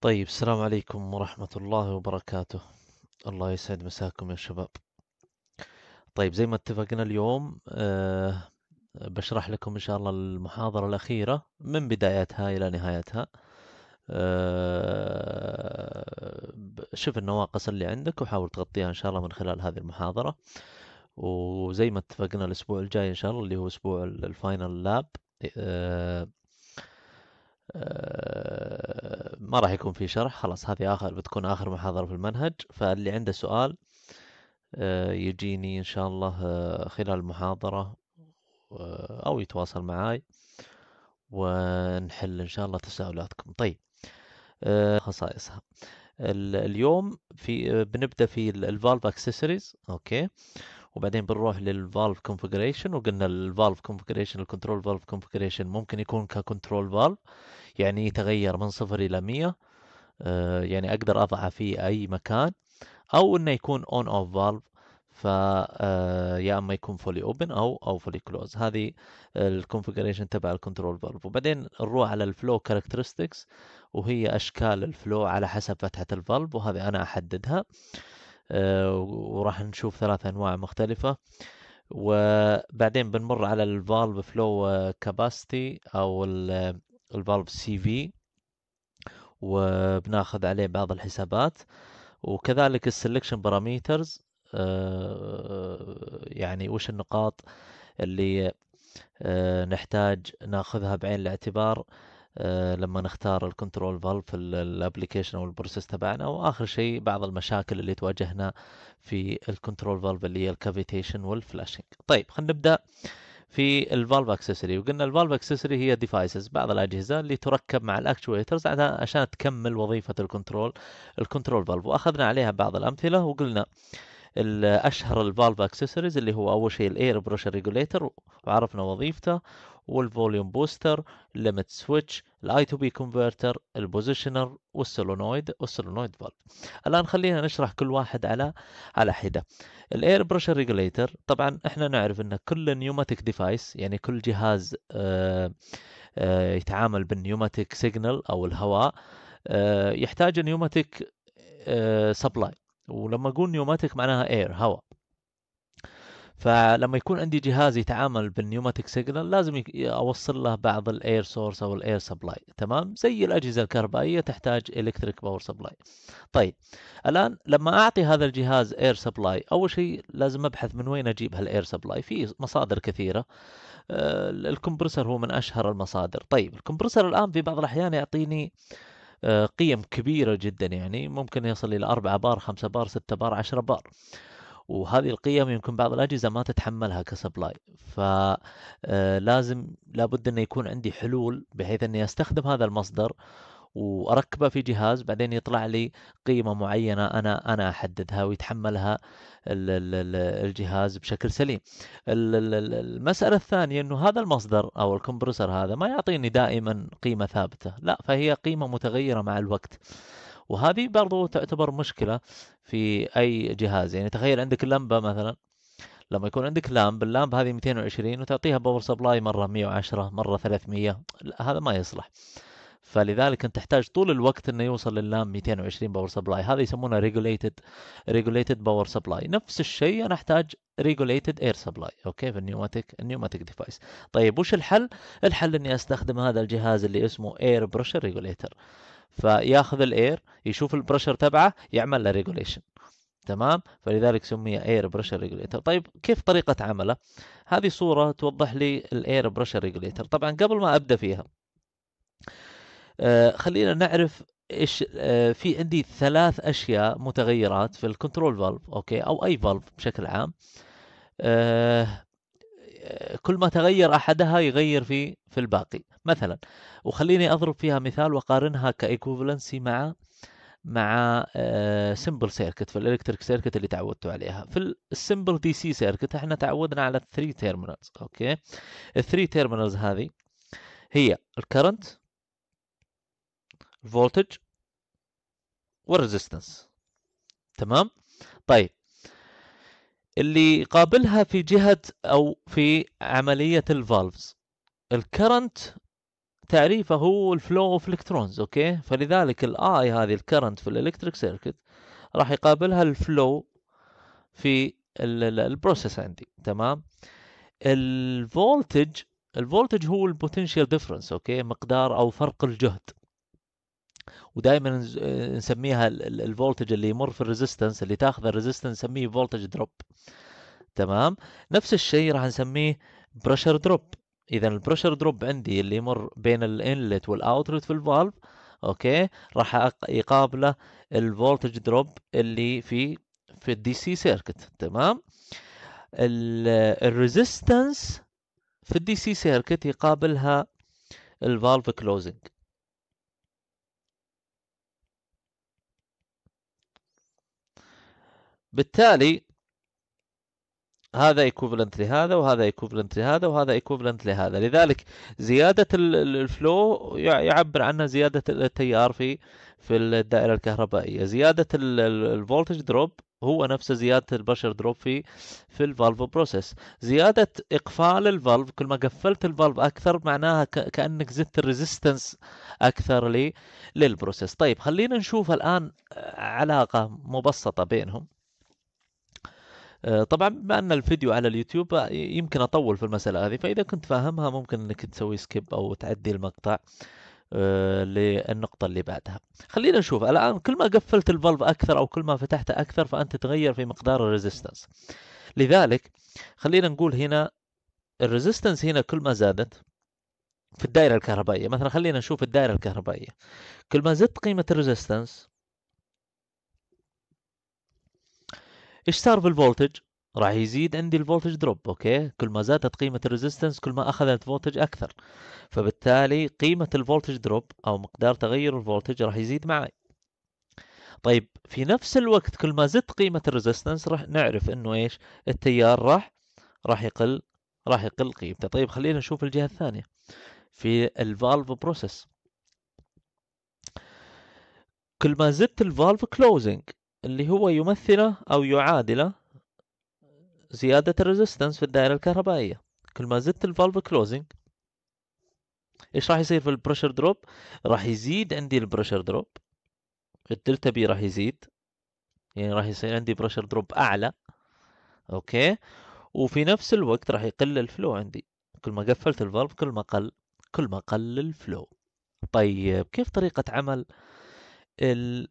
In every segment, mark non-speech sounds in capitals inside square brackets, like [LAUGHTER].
طيب السلام عليكم ورحمة الله وبركاته الله يسعد مساكم يا شباب طيب زي ما اتفقنا اليوم أه بشرح لكم إن شاء الله المحاضرة الأخيرة من بدايتها إلى نهايتها أه شوف النواقص اللي عندك وحاول تغطيها إن شاء الله من خلال هذه المحاضرة وزي ما اتفقنا الأسبوع الجاي إن شاء الله اللي هو أسبوع الفاينل لاب أه آه، ما راح يكون في شرح خلاص هذه اخر بتكون اخر محاضره في المنهج فاللي عنده سؤال آه، يجيني ان شاء الله آه، خلال المحاضره او يتواصل معاي ونحل ان شاء الله تساؤلاتكم طيب خصائصها اليوم في بنبدا في الفالف اكسسوارز اوكي وبعدين بنروح للفالف كونفجريشن وقلنا الفالف كونفجريشن الكنترول فالف كونفجريشن ممكن يكون ككنترول فالف يعني يتغير من صفر إلى مية آه، يعني أقدر أضعه في أي مكان أو إنه يكون أون أوف فالف ف آه، يا اما يكون فولي اوبن او او فولي كلوز هذه الكونفجريشن تبع الكنترول فالف وبعدين نروح على الفلو كاركترستكس وهي اشكال الفلو على حسب فتحه الفالف وهذه انا احددها آه، وراح نشوف ثلاث انواع مختلفه وبعدين بنمر على الفالف فلو كاباسيتي او ال الفالف سي في وبناخذ عليه بعض الحسابات وكذلك السلكشن باراميترز آه، يعني وش النقاط اللي آه، نحتاج ناخذها بعين الاعتبار آه، لما نختار الكنترول فالف الابلكيشن او البروسيس تبعنا واخر شيء بعض المشاكل اللي تواجهنا في الكنترول فالف اللي هي الكافيتيشن والفلاشنج طيب خلينا نبدا في الفالف اكسسوري وقلنا الفالف اكسسوري هي ديفايسز بعض الاجهزه اللي تركب مع الاكتويترز عشان تكمل وظيفه الكنترول الكنترول فالف واخذنا عليها بعض الامثله وقلنا الاشهر الفالف اكسسوارز اللي هو اول شيء الاير بريشر ريجوليتر وعرفنا وظيفته والفوليوم بوستر ليمت سويتش الاي تو بي كونفرتر البوزيشنر والسولونويد والسولونويد فالف الان خلينا نشرح كل واحد على على حده الاير بريشر ريجوليتر طبعا احنا نعرف ان كل نيوماتيك ديفايس يعني كل جهاز آه، آه، يتعامل بالنيوماتيك سيجنال او الهواء آه، يحتاج نيوماتيك سبلاي ولما اقول نيوماتيك معناها اير هواء فلما يكون عندي جهاز يتعامل بالنيوماتيك سيجنال لازم اوصل له بعض الاير سورس او الاير سبلاي تمام زي الاجهزه الكهربائيه تحتاج الكتريك باور سبلاي طيب الان لما اعطي هذا الجهاز اير سبلاي اول شيء لازم ابحث من وين اجيب هالاير سبلاي في مصادر كثيره آه، الكمبرسر هو من اشهر المصادر طيب الكمبرسر الان في بعض الاحيان يعطيني آه، قيم كبيره جدا يعني ممكن يصل الى 4 بار 5 بار 6 بار 10 بار وهذه القيم يمكن بعض الاجهزه ما تتحملها كسبلاي فلازم آه، لابد انه يكون عندي حلول بحيث اني استخدم هذا المصدر واركبه في جهاز بعدين يطلع لي قيمه معينه انا انا احددها ويتحملها الجهاز بشكل سليم. المساله الثانيه انه هذا المصدر او الكمبرسر هذا ما يعطيني دائما قيمه ثابته، لا فهي قيمه متغيره مع الوقت. وهذه برضو تعتبر مشكله في اي جهاز يعني تخيل عندك لمبه مثلا لما يكون عندك لامب اللامب هذه 220 وتعطيها باور سبلاي مره 110 مره 300 لا هذا ما يصلح فلذلك انت تحتاج طول الوقت انه يوصل لللام 220 باور سبلاي هذا يسمونه ريجوليتد ريجوليتد باور سبلاي نفس الشيء انا احتاج ريجوليتد اير سبلاي اوكي في النيوماتيك النيوماتيك ديفايس طيب وش الحل الحل اني استخدم هذا الجهاز اللي اسمه اير بريشر ريجوليتر فياخذ الاير يشوف البرشر تبعه يعمل له ريجوليشن تمام فلذلك سمي اير بريشر ريجوليتر طيب كيف طريقه عمله هذه صوره توضح لي الاير بريشر ريجوليتر طبعا قبل ما ابدا فيها آه، خلينا نعرف ايش آه، في عندي ثلاث اشياء متغيرات في الكنترول فالف اوكي او اي فالف بشكل عام آه، كل ما تغير احدها يغير في في الباقي مثلا وخليني اضرب فيها مثال واقارنها كايكوفلنسي مع مع سمبل آه، سيركت في الالكتريك سيركت اللي تعودتوا عليها في السمبل دي سي سيركت احنا تعودنا على 3 تيرمينالز اوكي 3 تيرمينالز هذه هي الكرنت الفولتج والريزيستنس تمام طيب اللي قابلها في جهة أو في عملية الفالفز الكرنت تعريفه هو الفلو اوف الكترونز اوكي فلذلك الاي هذه الكرنت في الالكتريك سيركت راح يقابلها الفلو في البروسيس عندي تمام الفولتج الفولتج هو البوتنشال ديفرنس اوكي مقدار او فرق الجهد ودائما نسميها الفولتج اللي يمر في الريزيستنس اللي تاخذ الريزيستنس نسميه فولتج دروب تمام نفس الشيء راح نسميه بريشر دروب اذا البريشر دروب عندي اللي يمر بين الانلت والاوتلت في الفالف اوكي راح يقابله الفولتج دروب اللي في في الدي سي سيركت تمام الريزيستنس في الدي سي سيركت يقابلها الفالف كلوزنج بالتالي هذا ايكوفلنت لهذا وهذا ايكوفلنت لهذا وهذا ايكوفلنت لهذا لذلك زيادة الفلو يعبر عنها زيادة التيار في في الدائرة الكهربائية زيادة الفولتج دروب هو نفسه زيادة البشر دروب في في الفالف بروسيس زيادة إقفال الفالف كل ما قفلت الفالف أكثر معناها كأنك زدت الريزيستنس أكثر للبروسيس طيب خلينا نشوف الآن علاقة مبسطة بينهم آه، طبعا بما ان الفيديو على اليوتيوب آه، يمكن اطول في المساله هذه فاذا كنت فاهمها ممكن انك تسوي سكيب او تعدي المقطع آه، للنقطة اللي بعدها خلينا نشوف الآن كل ما قفلت الفالف أكثر أو كل ما فتحته أكثر فأنت تغير في مقدار الريزيستنس لذلك خلينا نقول هنا الريزيستنس هنا كل ما زادت في الدائرة الكهربائية مثلا خلينا نشوف الدائرة الكهربائية كل ما زدت قيمة الريزيستنس ايش صار في الفولتج؟ راح يزيد عندي الفولتج دروب اوكي كل ما زادت قيمه الريزيستنس كل ما اخذت فولتج اكثر فبالتالي قيمه الفولتج دروب او مقدار تغير الفولتج راح يزيد معي طيب في نفس الوقت كل ما زدت قيمه الريزيستنس راح نعرف انه ايش التيار راح راح يقل راح يقل قيمته طيب خلينا نشوف الجهه الثانيه في الفالف بروسيس كل ما زدت الفالف كلوزنج اللي هو يمثله أو يعادله زيادة الريزستنس في الدائرة الكهربائية كل ما زدت الفالف كلوزنج ايش راح يصير في البريشر دروب راح يزيد عندي البريشر دروب الدلتا بي راح يزيد يعني راح يصير عندي بريشر دروب اعلى اوكي وفي نفس الوقت راح يقل الفلو عندي كل ما قفلت الفالف كل ما قل كل ما قل الفلو طيب كيف طريقة عمل ال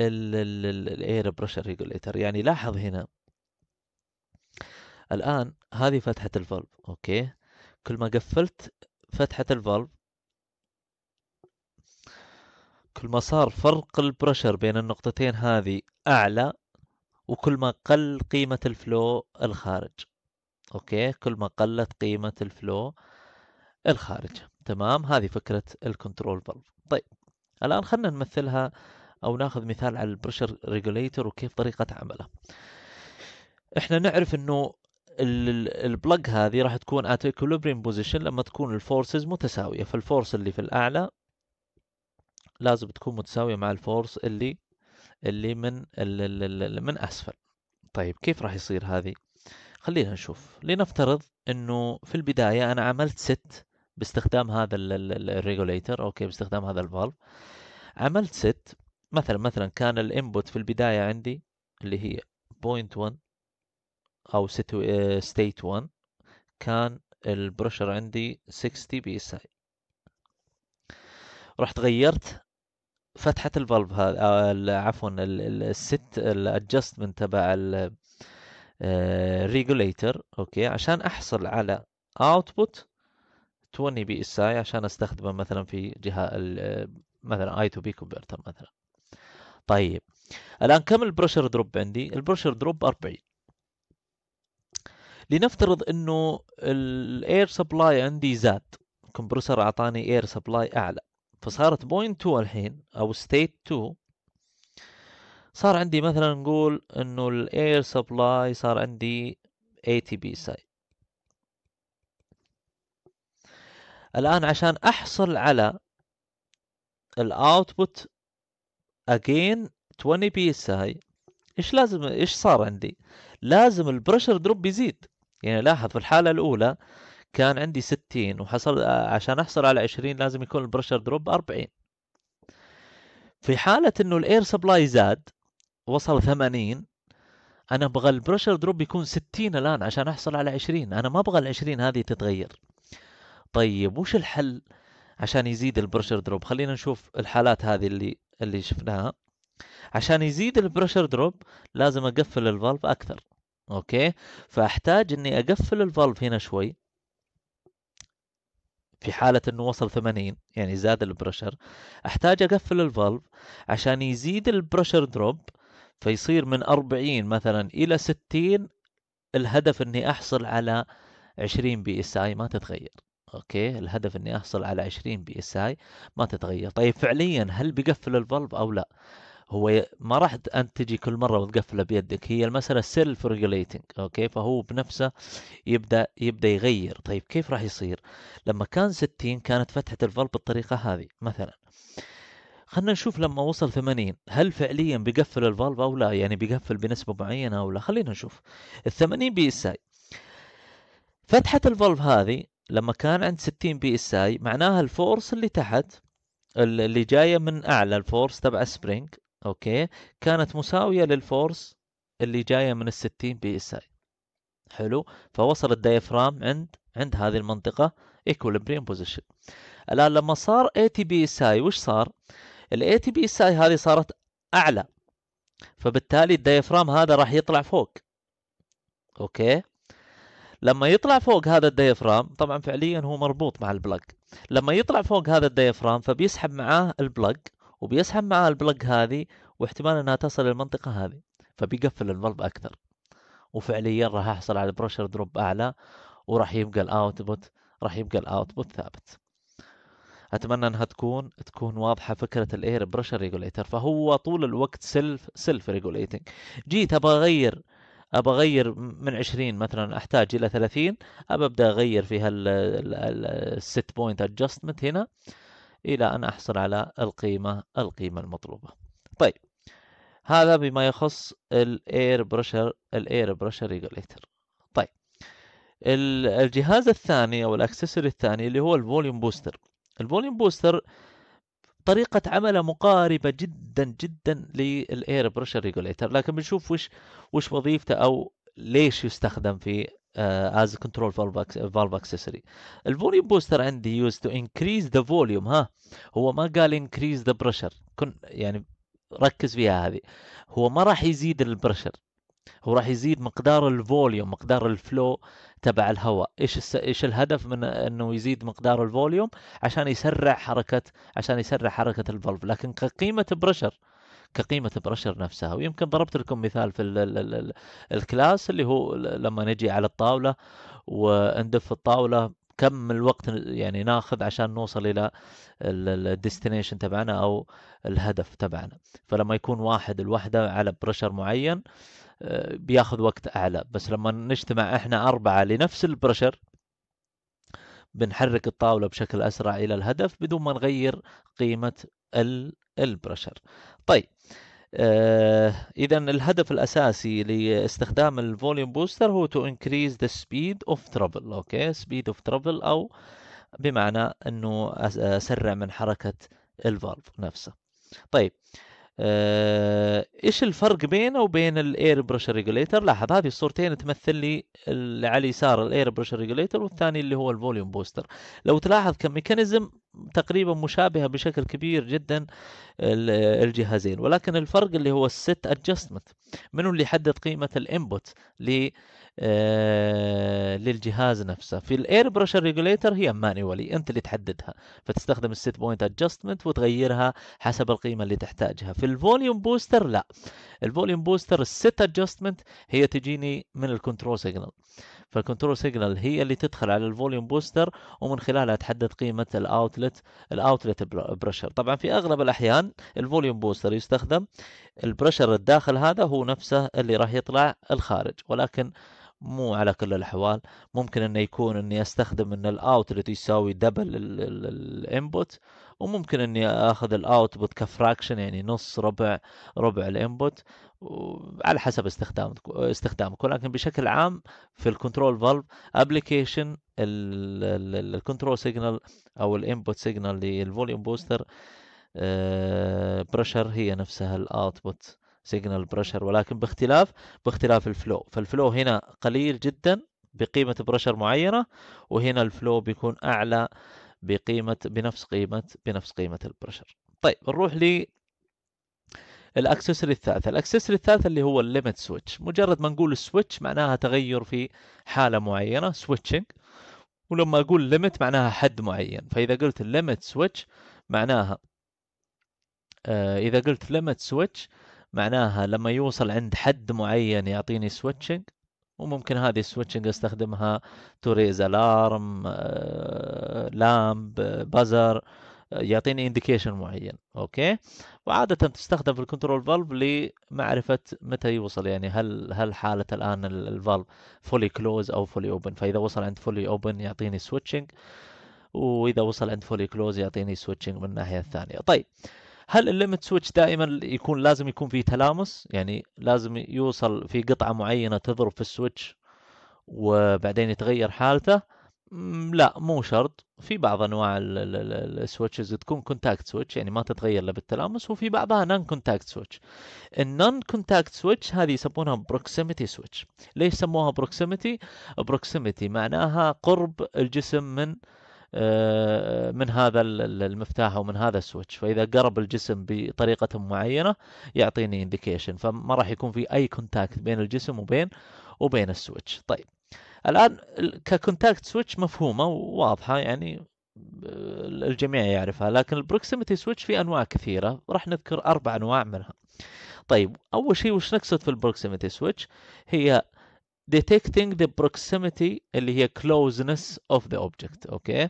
الاير بريشر ريجوليتر يعني لاحظ هنا الان هذه فتحه الفالف اوكي كل ما قفلت فتحه الفالف كل ما صار فرق البرشر بين النقطتين هذه اعلى وكل ما قل قيمه الفلو الخارج اوكي كل ما قلت قيمه الفلو الخارج تمام هذه فكره الكنترول فالف طيب الان خلينا نمثلها او ناخذ مثال على البريشر ريجوليتر وكيف طريقه عمله احنا نعرف انه البلج هذه راح تكون ات equilibrium بوزيشن لما تكون الفورسز متساويه فالفورس اللي في الاعلى لازم تكون متساويه مع الفورس اللي اللي من اللي من اسفل طيب كيف راح يصير هذه خلينا نشوف لنفترض انه في البدايه انا عملت ست باستخدام هذا الريجوليتر اوكي باستخدام هذا الفالف عملت ست مثلا مثلا كان الانبوت في البدايه عندي اللي هي بوينت 1 او ستيت 1 آه، كان البرشر عندي 60 بي اس اي رحت غيرت فتحة الفالف هذا آه، عفوا الست الادجستمنت تبع الريجوليتر آه، اوكي عشان احصل على اوتبوت 20 بي اس اي عشان استخدمه مثلا في جهه مثلا اي تو بي كونفرتر مثلا طيب الآن كم البروشر دروب عندي؟ البروشر دروب 40 لنفترض انه الاير سبلاي عندي زاد الكمبرسر اعطاني اير سبلاي اعلى فصارت بوينت 2 الحين او ستيت 2 صار عندي مثلا نقول انه الاير سبلاي صار عندي تي بي ساي الان عشان احصل على الاوتبوت اجين 20 بيس هاي ايش لازم ايش صار عندي لازم البريشر دروب يزيد يعني لاحظ في الحالة الأولى كان عندي 60 وحصل آه، عشان أحصل على 20 لازم يكون البريشر دروب 40 في حالة إنه الإير سبلاي زاد وصل 80 أنا أبغى البريشر دروب يكون 60 الآن عشان أحصل على 20 أنا ما أبغى ال 20 هذه تتغير طيب وش الحل عشان يزيد البريشر دروب خلينا نشوف الحالات هذه اللي اللي شفناها عشان يزيد البريشر دروب لازم اقفل الفالف اكثر اوكي فاحتاج اني اقفل الفالف هنا شوي في حالة انه وصل 80 يعني زاد البريشر احتاج اقفل الفالف عشان يزيد البريشر دروب فيصير من 40 مثلا الى 60 الهدف اني احصل على 20 بي اس اي ما تتغير اوكي الهدف اني احصل على 20 بي اس اي ما تتغير طيب فعليا هل بيقفل الفالف او لا هو ما راح انت تجي كل مره وتقفله بيدك هي المساله سيلف ريجوليتنج اوكي فهو بنفسه يبدا يبدا يغير طيب كيف راح يصير لما كان 60 كانت فتحه الفالف بالطريقه هذه مثلا خلنا نشوف لما وصل 80 هل فعليا بيقفل الفالف او لا يعني بيقفل بنسبه معينه او لا خلينا نشوف ال 80 بي اس اي فتحة الفالف هذه لما كان عند 60 بي اس اي معناها الفورس اللي تحت اللي جايه من اعلى الفورس تبع سبرينج اوكي كانت مساويه للفورس اللي جايه من ال 60 بي اس اي حلو فوصل الدايفرام عند عند هذه المنطقه ايكوليبريم بوزيشن الان لما صار اي تي بي اس اي وش صار الاي تي بي اس اي هذه صارت اعلى فبالتالي الدايفرام هذا راح يطلع فوق اوكي لما يطلع فوق هذا الديافرام طبعا فعليا هو مربوط مع البلج لما يطلع فوق هذا الديافرام فبيسحب معاه البلج وبيسحب معاه البلج هذه واحتمال انها تصل للمنطقه هذه فبيقفل الفالف اكثر وفعليا راح احصل على بروشر دروب اعلى وراح يبقى الاوتبوت راح يبقى الاوتبوت ثابت اتمنى انها تكون تكون واضحه فكره الاير بريشر ريجوليتر فهو طول الوقت سيلف سيلف ريجوليتنج جيت ابغى اغير ابى اغير من 20 مثلا احتاج الى 30 ابى ابدا اغير في هال الست بوينت ادجستمنت هنا الى ان احصل على القيمه القيمه المطلوبه طيب هذا بما يخص الاير بريشر الاير بريشر ريجوليتر طيب الجهاز الثاني او الاكسسوري الثاني اللي هو الفوليوم بوستر الفوليوم بوستر طريقة عمله مقاربة جدا جدا للاير بريشر ريجوليتر لكن بنشوف وش وش وظيفته او ليش يستخدم في از كنترول فالف اكسسوري الفوليوم بوستر عندي يوز تو انكريز ذا فوليوم ها هو ما قال انكريز ذا بريشر كن يعني ركز فيها هذه هو ما راح يزيد البرشر هو راح يزيد مقدار الفوليوم مقدار الفلو تبع الهواء ايش الس... ايش الهدف من انه يزيد مقدار الفوليوم عشان يسرع حركه عشان يسرع حركه الفالف لكن كقيمه بريشر كقيمة برشر نفسها ويمكن ضربت لكم مثال في الكلاس اللي هو لما نجي على الطاولة وندف الطاولة كم الوقت يعني ناخذ عشان نوصل الى الديستنيشن تبعنا او الهدف تبعنا فلما يكون واحد الوحده على بريشر معين آه آه، بياخذ وقت اعلى بس لما نجتمع احنا اربعه لنفس البرشر بنحرك الطاوله بشكل اسرع الى الهدف بدون ما نغير قيمه البرشر طيب آه اذا الهدف الاساسي لاستخدام الفوليوم بوستر هو تو انكريز ذا سبيد اوف ترافل اوكي سبيد اوف ترافل او بمعنى انه اسرع من حركه الفالف نفسه طيب آه، ايش الفرق بينه وبين الاير بريشر ريجوليتر لاحظ هذه الصورتين تمثل لي اللي على اليسار الاير بريشر ريجوليتر والثاني اللي هو الفوليوم بوستر لو تلاحظ كميكانيزم تقريبا مشابهه بشكل كبير جدا الجهازين ولكن الفرق اللي هو الست ادجستمنت منو اللي يحدد قيمه الانبوت ل آه، للجهاز نفسه في الاير بريشر ريجوليتر هي مانيوالي انت اللي تحددها فتستخدم الست بوينت ادجستمنت وتغيرها حسب القيمه اللي تحتاجها في الفوليوم بوستر لا الفوليوم بوستر الست ادجستمنت هي تجيني من الكنترول سيجنال فالكنترول سيجنال هي اللي تدخل على الفوليوم بوستر ومن خلالها تحدد قيمه الاوتلت الاوتلت بريشر طبعا في اغلب الاحيان الفوليوم بوستر يستخدم البريشر الداخل هذا هو نفسه اللي راح يطلع الخارج ولكن مو على كل الاحوال ممكن انه يكون اني استخدم ان الاوتلت يساوي دبل الانبوت وممكن اني اخذ الاوتبوت كفراكشن يعني نص ربع ربع الانبوت على حسب استخدام استخدامك ولكن بشكل عام في الكنترول فالف ابلكيشن الكنترول سيجنال او الانبوت سيجنال للفوليوم بوستر بريشر هي نفسها الاوتبوت سيجنال بريشر ولكن باختلاف باختلاف الفلو فالفلو هنا قليل جدا بقيمة بريشر معينة وهنا الفلو بيكون أعلى بقيمة بنفس قيمة بنفس قيمة البريشر طيب نروح لي الاكسسوري الثالثة الاكسسوري الثالثة اللي هو الليمت سويتش مجرد ما نقول سويتش معناها تغير في حالة معينة سويتشنج ولما اقول ليمت معناها حد معين فاذا قلت الليمت سويتش معناها آه، اذا قلت ليمت سويتش معناها لما يوصل عند حد معين يعطيني سويتشنج وممكن هذه السويتشنج استخدمها توريز الارم لامب بازر يعطيني انديكيشن معين اوكي وعاده تستخدم في الكنترول فالف لمعرفه متى يوصل يعني هل هل حاله الان الفالف فولي كلوز او فولي اوبن فاذا وصل عند فولي اوبن يعطيني سويتشنج واذا وصل عند فولي كلوز يعطيني سويتشنج من الناحيه الثانيه طيب هل الليمت سويتش دائما يكون لازم يكون في تلامس يعني لازم يوصل في قطعه معينه تضرب في السويتش وبعدين يتغير حالته لا مو شرط في بعض انواع السويتشز تكون كونتاكت سويتش يعني ما تتغير الا بالتلامس وفي بعضها نون كونتاكت سويتش النون كونتاكت سويتش هذه يسمونها بروكسيميتي سويتش ليش سموها بروكسيميتي بروكسيميتي معناها قرب الجسم من آه، من هذا المفتاح او من هذا السويتش فاذا قرب الجسم بطريقه معينه يعطيني انديكيشن فما راح يكون في اي كونتاكت بين الجسم وبين وبين السويتش طيب الان ككونتاكت سويتش مفهومه وواضحه يعني آه، الجميع يعرفها لكن البروكسيميتي سويتش في انواع كثيره راح نذكر اربع انواع منها طيب اول شيء وش نقصد في البروكسيميتي سويتش هي detecting the proximity اللي هي closeness of the object اوكي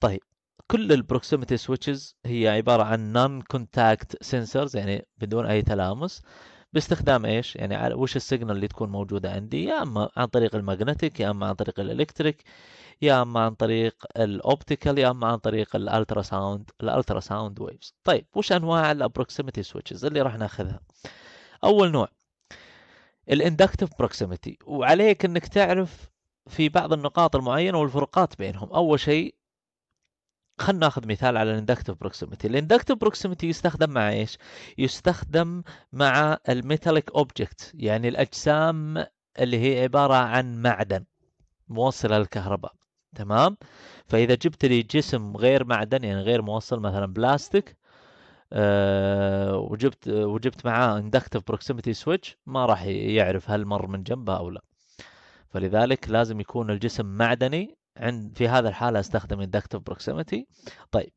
طيب كل البروكسيميتي سويتشز هي عباره عن نون كونتاكت سنسرز يعني بدون اي تلامس باستخدام ايش؟ يعني وش السيجنال اللي تكون موجوده عندي؟ يا اما عن طريق الماجنتيك يا اما عن طريق الالكتريك يا اما عن طريق الاوبتيكال يا اما عن طريق الالترا ساوند الالترا ساوند ويفز. طيب وش انواع الابروكسيميتي سويتشز اللي راح ناخذها؟ اول نوع الاندكتيف بروكسيمتي وعليك انك تعرف في بعض النقاط المعينه والفروقات بينهم اول شيء خلينا ناخذ مثال على الاندكتيف بروكسيمتي الاندكتيف بروكسيمتي يستخدم مع ايش يستخدم مع الميتاليك اوبجكت يعني الاجسام اللي هي عباره عن معدن موصله للكهرباء تمام فاذا جبت لي جسم غير معدني يعني غير موصل مثلا بلاستيك آه، وجبت وجبت معاه اندكتف بروكسيمتي سويتش ما راح يعرف هل مر من جنبه او لا فلذلك لازم يكون الجسم معدني عند في هذا الحاله استخدم اندكتف بروكسيمتي طيب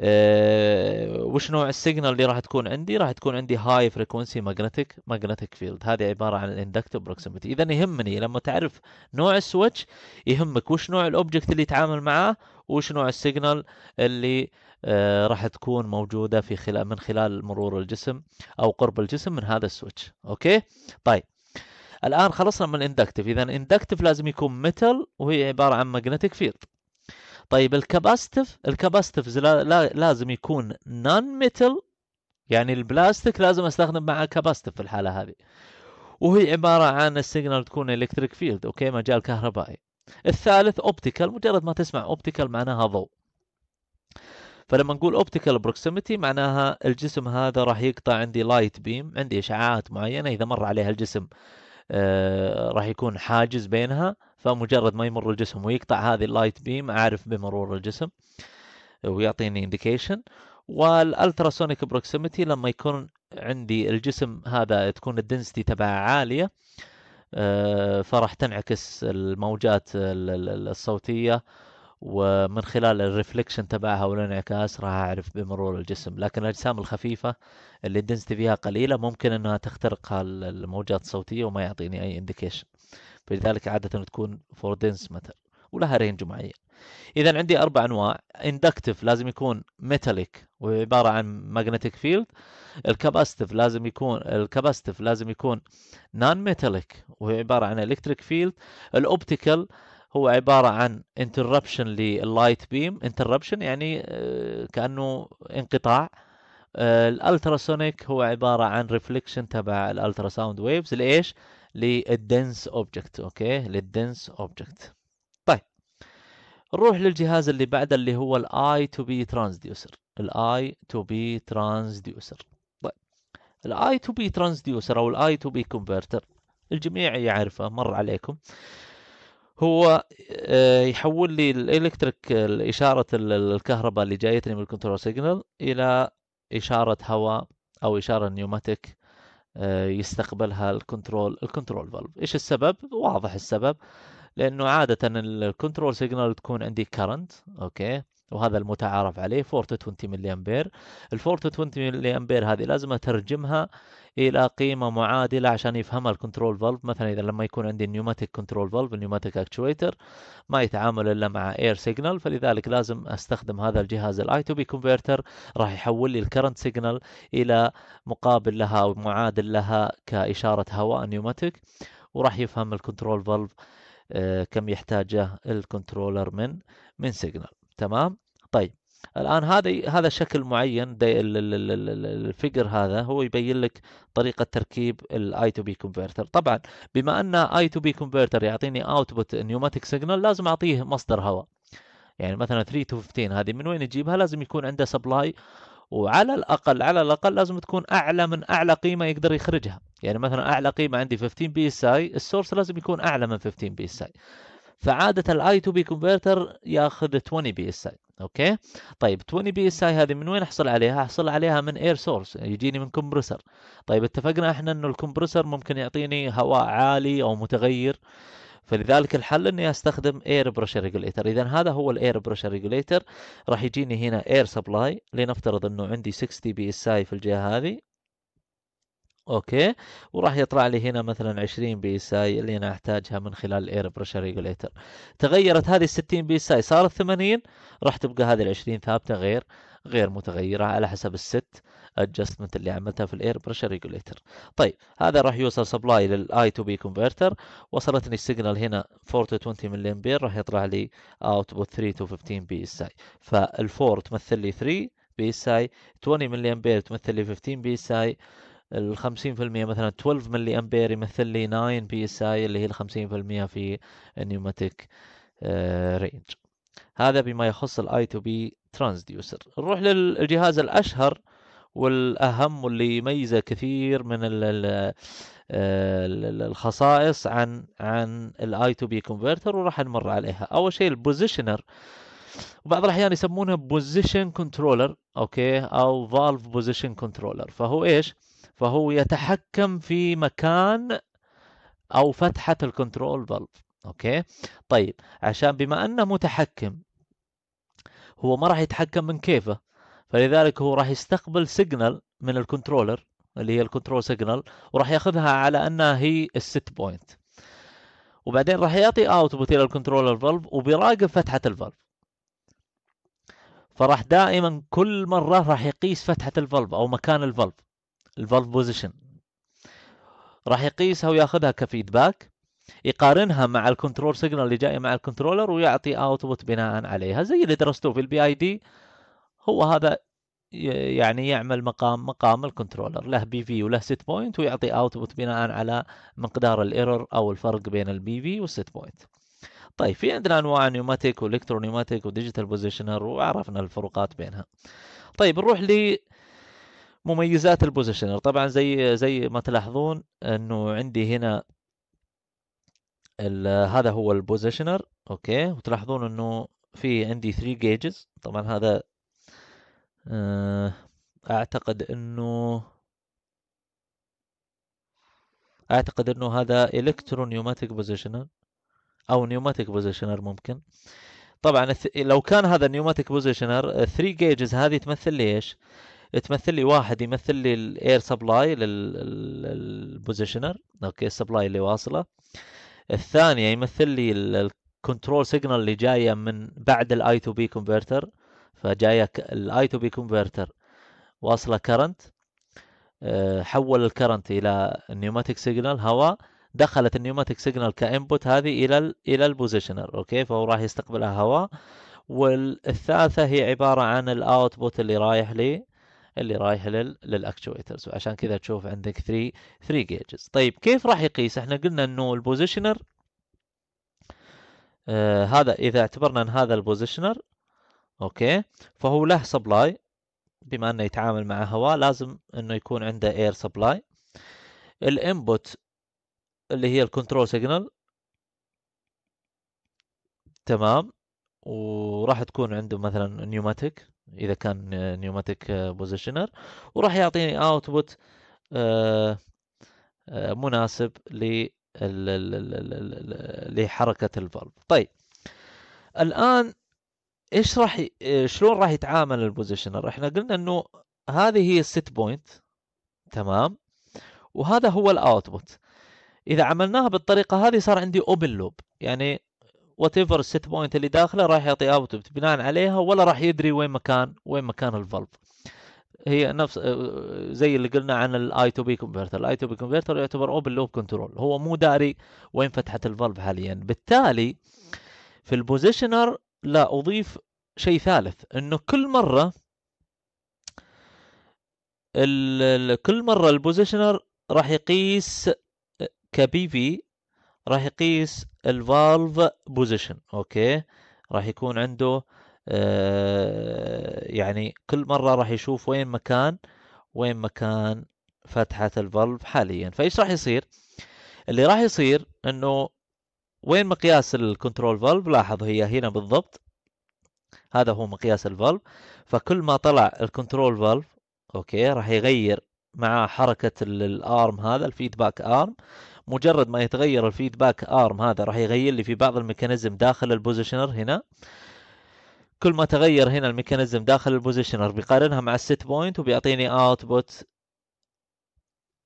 أه وش نوع السيجنال اللي راح تكون عندي؟ راح تكون عندي هاي فريكونسي ماجنتيك ماجنتيك فيلد هذه عباره عن الاندكتيف بروكسيمتي اذا يهمني لما تعرف نوع السويتش يهمك وش نوع الاوبجكت اللي يتعامل معاه وش نوع السيجنال اللي آه، راح تكون موجوده في خلال من خلال مرور الجسم او قرب الجسم من هذا السويتش اوكي طيب الان خلصنا من الاندكتيف اذا الاندكتيف لازم يكون ميتال وهي عباره عن ماجنتيك فيلد طيب الكباستيف الكباستيف لازم يكون نون ميتال يعني البلاستيك لازم استخدم معه كباستيف في الحاله هذه وهي عباره عن السيجنال تكون الكتريك فيلد اوكي مجال كهربائي الثالث اوبتيكال مجرد ما تسمع اوبتيكال معناها ضوء فلما نقول اوبتيكال بروكسيمتي معناها الجسم هذا راح يقطع عندي لايت بيم عندي اشعاعات معينه اذا مر عليها الجسم آه، راح يكون حاجز بينها فمجرد ما يمر الجسم ويقطع هذه اللايت بيم اعرف بمرور الجسم ويعطيني انديكيشن والالتراسونيك بروكسيمتي لما يكون عندي الجسم هذا تكون الدنسيتي تبعه عاليه آه، فراح تنعكس الموجات الصوتيه ومن خلال الريفلكشن تبعها والانعكاس راح اعرف بمرور الجسم لكن الاجسام الخفيفه اللي الدنسيتي فيها قليله ممكن انها تخترق الموجات الصوتيه وما يعطيني اي انديكيشن فلذلك عاده تكون فور دنس مثلا ولها رينج معين اذا عندي اربع انواع اندكتيف لازم يكون ميتاليك وعباره عن ماجنتيك فيلد الكاباستيف لازم يكون الكاباستيف لازم يكون نان ميتاليك وهو عباره عن الكتريك فيلد الاوبتيكال هو عبارة عن interruption لللايت بيم interruption يعني آه، كأنه انقطاع آه، الالتراسونيك هو عبارة عن ريفليكشن تبع الالتراساوند ويفز لإيش؟ للدنس اوبجكت اوكي للدنس اوبجكت طيب نروح للجهاز اللي بعده اللي هو الاي تو بي ترانسديوسر الاي تو بي ترانسديوسر طيب الاي تو بي ترانسديوسر او الاي تو بي كونفرتر الجميع يعرفه مر عليكم هو آه، يحول لي الالكتريك اشاره الكهرباء اللي جايتني من الكنترول سيجنال الى اشاره هواء او اشاره نيوماتيك آه، يستقبلها الكنترول الكنترول فالف ايش السبب واضح السبب لانه عاده الكنترول سيجنال تكون عندي كرنت اوكي وهذا المتعارف عليه 420 ملي امبير ال 420 ملي امبير هذه لازم اترجمها الى قيمه معادله عشان يفهمها الكنترول فالف مثلا اذا لما يكون عندي نيوماتيك كنترول فالف نيوماتيك اكتويتر ما يتعامل الا مع اير سيجنال فلذلك لازم استخدم هذا الجهاز الاي تو بي كونفرتر راح يحول لي الكرنت سيجنال الى مقابل لها او معادل لها كاشاره هواء نيوماتيك وراح يفهم الكنترول فالف آه، كم يحتاجه الكنترولر من من سيجنال تمام طيب الان هذا هذا شكل معين الفيجر هذا هو يبين لك طريقه تركيب الاي تو بي كونفرتر طبعا بما ان اي تو بي كونفرتر يعطيني اوتبوت نيوماتيك سيجنال لازم اعطيه مصدر هواء يعني مثلا 3 تو 15 هذه من وين يجيبها لازم يكون عنده سبلاي وعلى الاقل على الاقل لازم تكون اعلى من اعلى قيمه يقدر يخرجها يعني مثلا اعلى قيمه عندي 15 بي اس اي السورس لازم يكون اعلى من 15 بي اس اي فعاده الاي تو بي كونفرتر ياخذ 20 بي اس اي اوكي طيب 20 بي اس اي هذه من وين احصل عليها احصل عليها من اير سورس يجيني من كومبرسر طيب اتفقنا احنا انه الكمبرسر ممكن يعطيني هواء عالي او متغير فلذلك الحل اني استخدم اير بريشر ريجوليتر اذا هذا هو الاير بريشر ريجوليتر راح يجيني هنا اير سبلاي لنفترض انه عندي 60 بي اس اي في الجهه هذه اوكي وراح يطلع لي هنا مثلا 20 بي اس اي اللي انا احتاجها من خلال الاير بريشر ريجوليتر تغيرت هذه ال 60 بي اس اي صارت 80 راح تبقى هذه ال 20 ثابته غير غير متغيره على حسب الست ادجستمنت اللي عملتها في الاير بريشر ريجوليتر طيب هذا راح يوصل سبلاي للاي تو بي كونفرتر وصلتني السيجنال هنا 4 تو 20 ملي امبير راح يطلع لي اوتبوت 3 تو 15 بي اس اي فال4 تمثل لي 3 بي اس اي 20 ملي امبير تمثل لي 15 بي اس اي ال 50% مثلا 12 ملي امبير يمثل لي 9 بي اس اي اللي هي ال 50% في النيوماتيك آه، رينج هذا بما يخص الاي تو بي ترانسديوسر نروح للجهاز الاشهر والاهم واللي يميزه كثير من ال الخصائص عن عن الاي تو بي كونفرتر وراح نمر عليها اول شيء البوزيشنر وبعض الاحيان يسمونه بوزيشن كنترولر اوكي او فالف بوزيشن كنترولر فهو ايش فهو يتحكم في مكان او فتحه الكنترول فالف اوكي طيب عشان بما انه متحكم هو ما راح يتحكم من كيفه فلذلك هو راح يستقبل سيجنال من الكنترولر اللي هي الكنترول سيجنال وراح ياخذها على انها هي الست بوينت وبعدين راح يعطي اوتبوت الى الكنترولر فالف وبيراقب فتحه الفالف فراح دائما كل مره راح يقيس فتحه الفالف او مكان الفالف الفالف بوزيشن راح يقيسها وياخذها كفيدباك يقارنها مع الكنترول سيجنال اللي جاي مع الكنترولر ويعطي اوتبوت بناء عليها زي اللي درستوه في البي اي دي هو هذا يعني يعمل مقام مقام الكنترولر له بي في وله سيت بوينت ويعطي اوتبوت بناء على مقدار الايرور او الفرق بين البي في والسيت بوينت طيب في عندنا انواع نيوماتيك والكترونيوماتيك وديجيتال بوزيشنر وعرفنا الفروقات بينها طيب نروح ل مميزات البوزيشنر طبعا زي زي ما تلاحظون انه عندي هنا هذا هو البوزيشنر اوكي وتلاحظون انه في عندي 3 جيجز طبعا هذا آه، اعتقد انه اعتقد انه هذا الكترونيوماتيك بوزيشنر او نيوماتيك بوزيشنر ممكن طبعا لو كان هذا نيوماتيك بوزيشنر 3 جيجز هذه تمثل لي ايش؟ تمثل لي واحد يمثل لي الاير سبلاي للبوزيشنر اوكي السبلاي اللي واصله الثانيه يمثل لي الكنترول سيجنال اللي جايه من بعد الاي تو بي كونفرتر فجايه الاي تو بي كونفرتر واصله كرنت آه، حول الكرنت الى النيوماتيك سيجنال هواء دخلت النيوماتيك سيجنال كانبوت هذه الى الـ الى البوزيشنر اوكي فهو راح يستقبلها هواء والثالثه هي عباره عن الاوتبوت اللي رايح لي اللي رايحه للاكتويترز وعشان كذا تشوف عندك 3 3 جيجز طيب كيف راح يقيس احنا قلنا انه البوزيشنر آه هذا اذا اعتبرنا ان هذا البوزيشنر اوكي فهو له سبلاي بما انه يتعامل مع هواء لازم انه يكون عنده اير سبلاي الانبوت اللي هي الكنترول سيجنال تمام وراح تكون عنده مثلا نيوماتيك اذا كان نيوماتيك بوزيشنر وراح يعطيني اوتبوت مناسب لحركه الفالف طيب الان ايش راح ي... آه، شلون راح يتعامل البوزيشنر احنا قلنا انه هذه هي السيت بوينت تمام وهذا هو الاوتبوت اذا عملناها بالطريقه هذه صار عندي اوبن لوب يعني وات ايفر السيت بوينت اللي داخله راح يعطي اوتبوت بناء عليها ولا راح يدري وين مكان وين مكان الفالف هي نفس آه، زي اللي قلنا عن الاي تو بي كونفرتر الاي تو بي كونفرتر يعتبر اوبن لوب كنترول هو مو داري وين فتحت الفالف حاليا بالتالي في البوزيشنر لا اضيف شيء ثالث انه كل مره كل مره البوزيشنر راح يقيس آه، كبي في راح يقيس الفالف بوزيشن اوكي راح يكون عنده آه يعني كل مره راح يشوف وين مكان وين مكان فتحه الفالف حاليا فايش راح يصير اللي راح يصير انه وين مقياس الكنترول فالف لاحظ هي هنا بالضبط هذا هو مقياس الفالف فكل ما طلع الكنترول فالف اوكي راح يغير مع حركه الارم هذا الفيدباك ارم مجرد ما يتغير الفيدباك ارم هذا راح يغير لي في بعض الميكانيزم داخل البوزيشنر هنا كل ما تغير هنا الميكانيزم داخل البوزيشنر بيقارنها مع الست بوينت وبيعطيني اوتبوت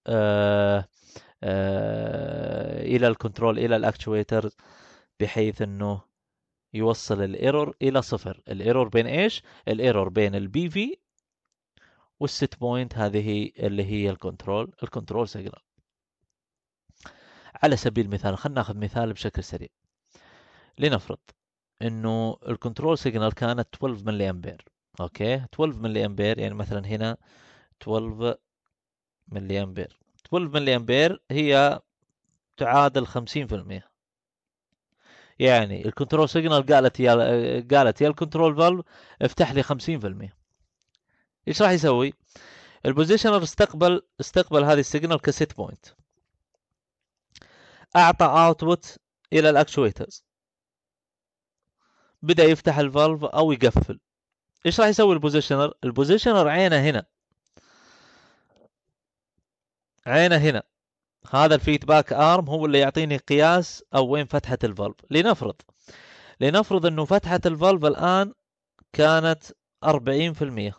آه، آه، الى الكنترول الى الاكتويتر بحيث انه يوصل الايرور الى صفر الايرور بين ايش الايرور بين البي في والست بوينت هذه اللي هي الكنترول الكنترول سيجنال على سبيل المثال خلينا ناخذ مثال بشكل سريع لنفرض انه الكنترول سيجنال كانت 12 ملي امبير اوكي 12 ملي امبير يعني مثلا هنا 12 ملي امبير 12 ملي امبير هي تعادل 50% يعني الكنترول سيجنال قالت يا قالت يا الكنترول فالف افتح لي 50% ايش راح يسوي؟ البوزيشنر استقبل استقبل هذه السيجنال كست بوينت اعطى اوتبوت الى الاكتويترز بدا يفتح الفالف او يقفل ايش راح يسوي البوزيشنر البوزيشنر عينه هنا عينه هنا هذا الفيدباك ارم هو اللي يعطيني قياس او وين فتحه الفالف لنفرض لنفرض انه فتحه الفالف الان كانت 40%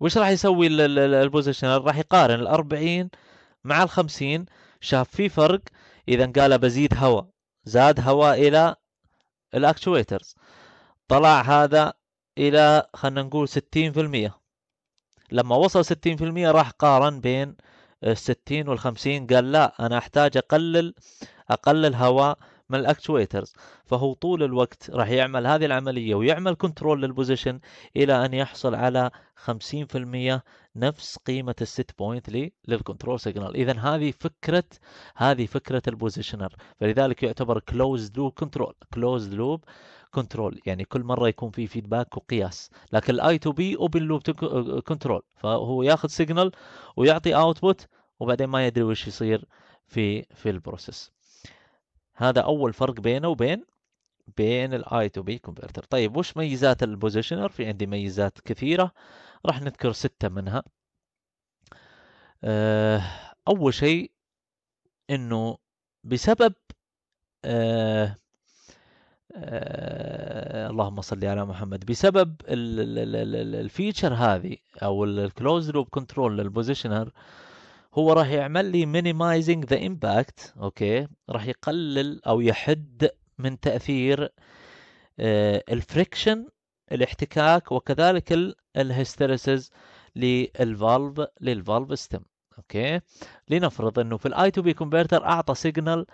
وش راح يسوي البوزيشنر راح يقارن ال 40 مع الخمسين شاف في فرق اذا قال بزيد هواء زاد هواء الى الاكتويترز طلع هذا الى خلنا نقول ستين في المية لما وصل ستين في المية راح قارن بين الستين والخمسين قال لا انا احتاج اقلل اقلل هواء من الاكتويترز فهو طول الوقت راح يعمل هذه العمليه ويعمل كنترول للبوزيشن الى ان يحصل على 50% نفس قيمه الست بوينت للكنترول سيجنال اذا هذه فكره هذه فكره البوزيشنر فلذلك يعتبر كلوزد لوب كنترول كلوزد لوب كنترول يعني كل مره يكون في فيدباك وقياس لكن الاي تو بي اوبن لوب كنترول فهو ياخذ سيجنال ويعطي اوتبوت وبعدين ما يدري وش يصير في في البروسيس هذا اول فرق بينه وبين بين الاي تو بي كونفرتر طيب وش ميزات البوزيشنر في عندي ميزات كثيره راح نذكر سته منها آه، اول شيء انه بسبب آه،, آه اللهم صل على محمد بسبب الفيتشر هذه او الكلوز لوب كنترول للبوزيشنر هو راح يعمل لي مينيمايزنج ذا امباكت اوكي راح يقلل او يحد من تاثير آه، الفريكشن الاحتكاك وكذلك الهستيريسز للفالف للفالف ستيم اوكي لنفرض انه في الاي تو بي كونفرتر اعطى سيجنال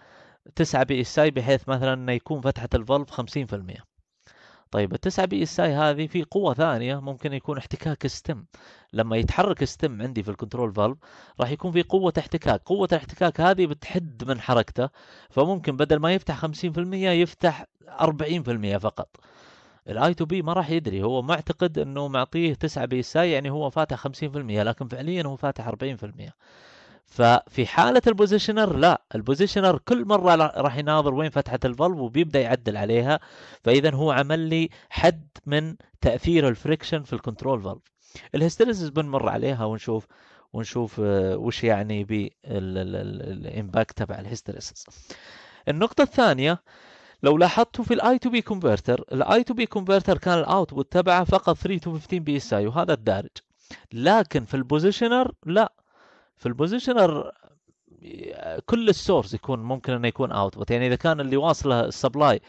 9 بي اس اي بحيث مثلا انه يكون فتحه الفالف 50% طيب التسعة بي اس اي هذه في قوة ثانية ممكن يكون احتكاك ستم لما يتحرك ستم عندي في الكنترول فالف راح يكون في قوة احتكاك قوة الاحتكاك هذه بتحد من حركته فممكن بدل ما يفتح 50% يفتح 40% فقط الاي تو بي ما راح يدري هو معتقد انه معطيه 9 بي اس اي يعني هو فاتح 50% لكن فعليا هو فاتح 40% ففي حالة البوزيشنر لا البوزيشنر كل مرة راح يناظر وين فتحة الفالف وبيبدأ يعدل عليها فإذا هو عمل لي حد من تأثير الفريكشن في الكنترول فالف الهستيريسيس بنمر عليها ونشوف ونشوف آه، وش يعني بالإمباكت تبع الهستيريسيس النقطة الثانية لو لاحظتوا في الاي تو بي كونفرتر الاي تو بي كونفرتر كان الاوتبوت تبعه فقط 3 تو 15 بي اس اي وهذا الدارج لكن في البوزيشنر لا في البوزيشنر كل السورس يكون ممكن انه يكون اوتبوت يعني اذا كان اللي واصله السبلاي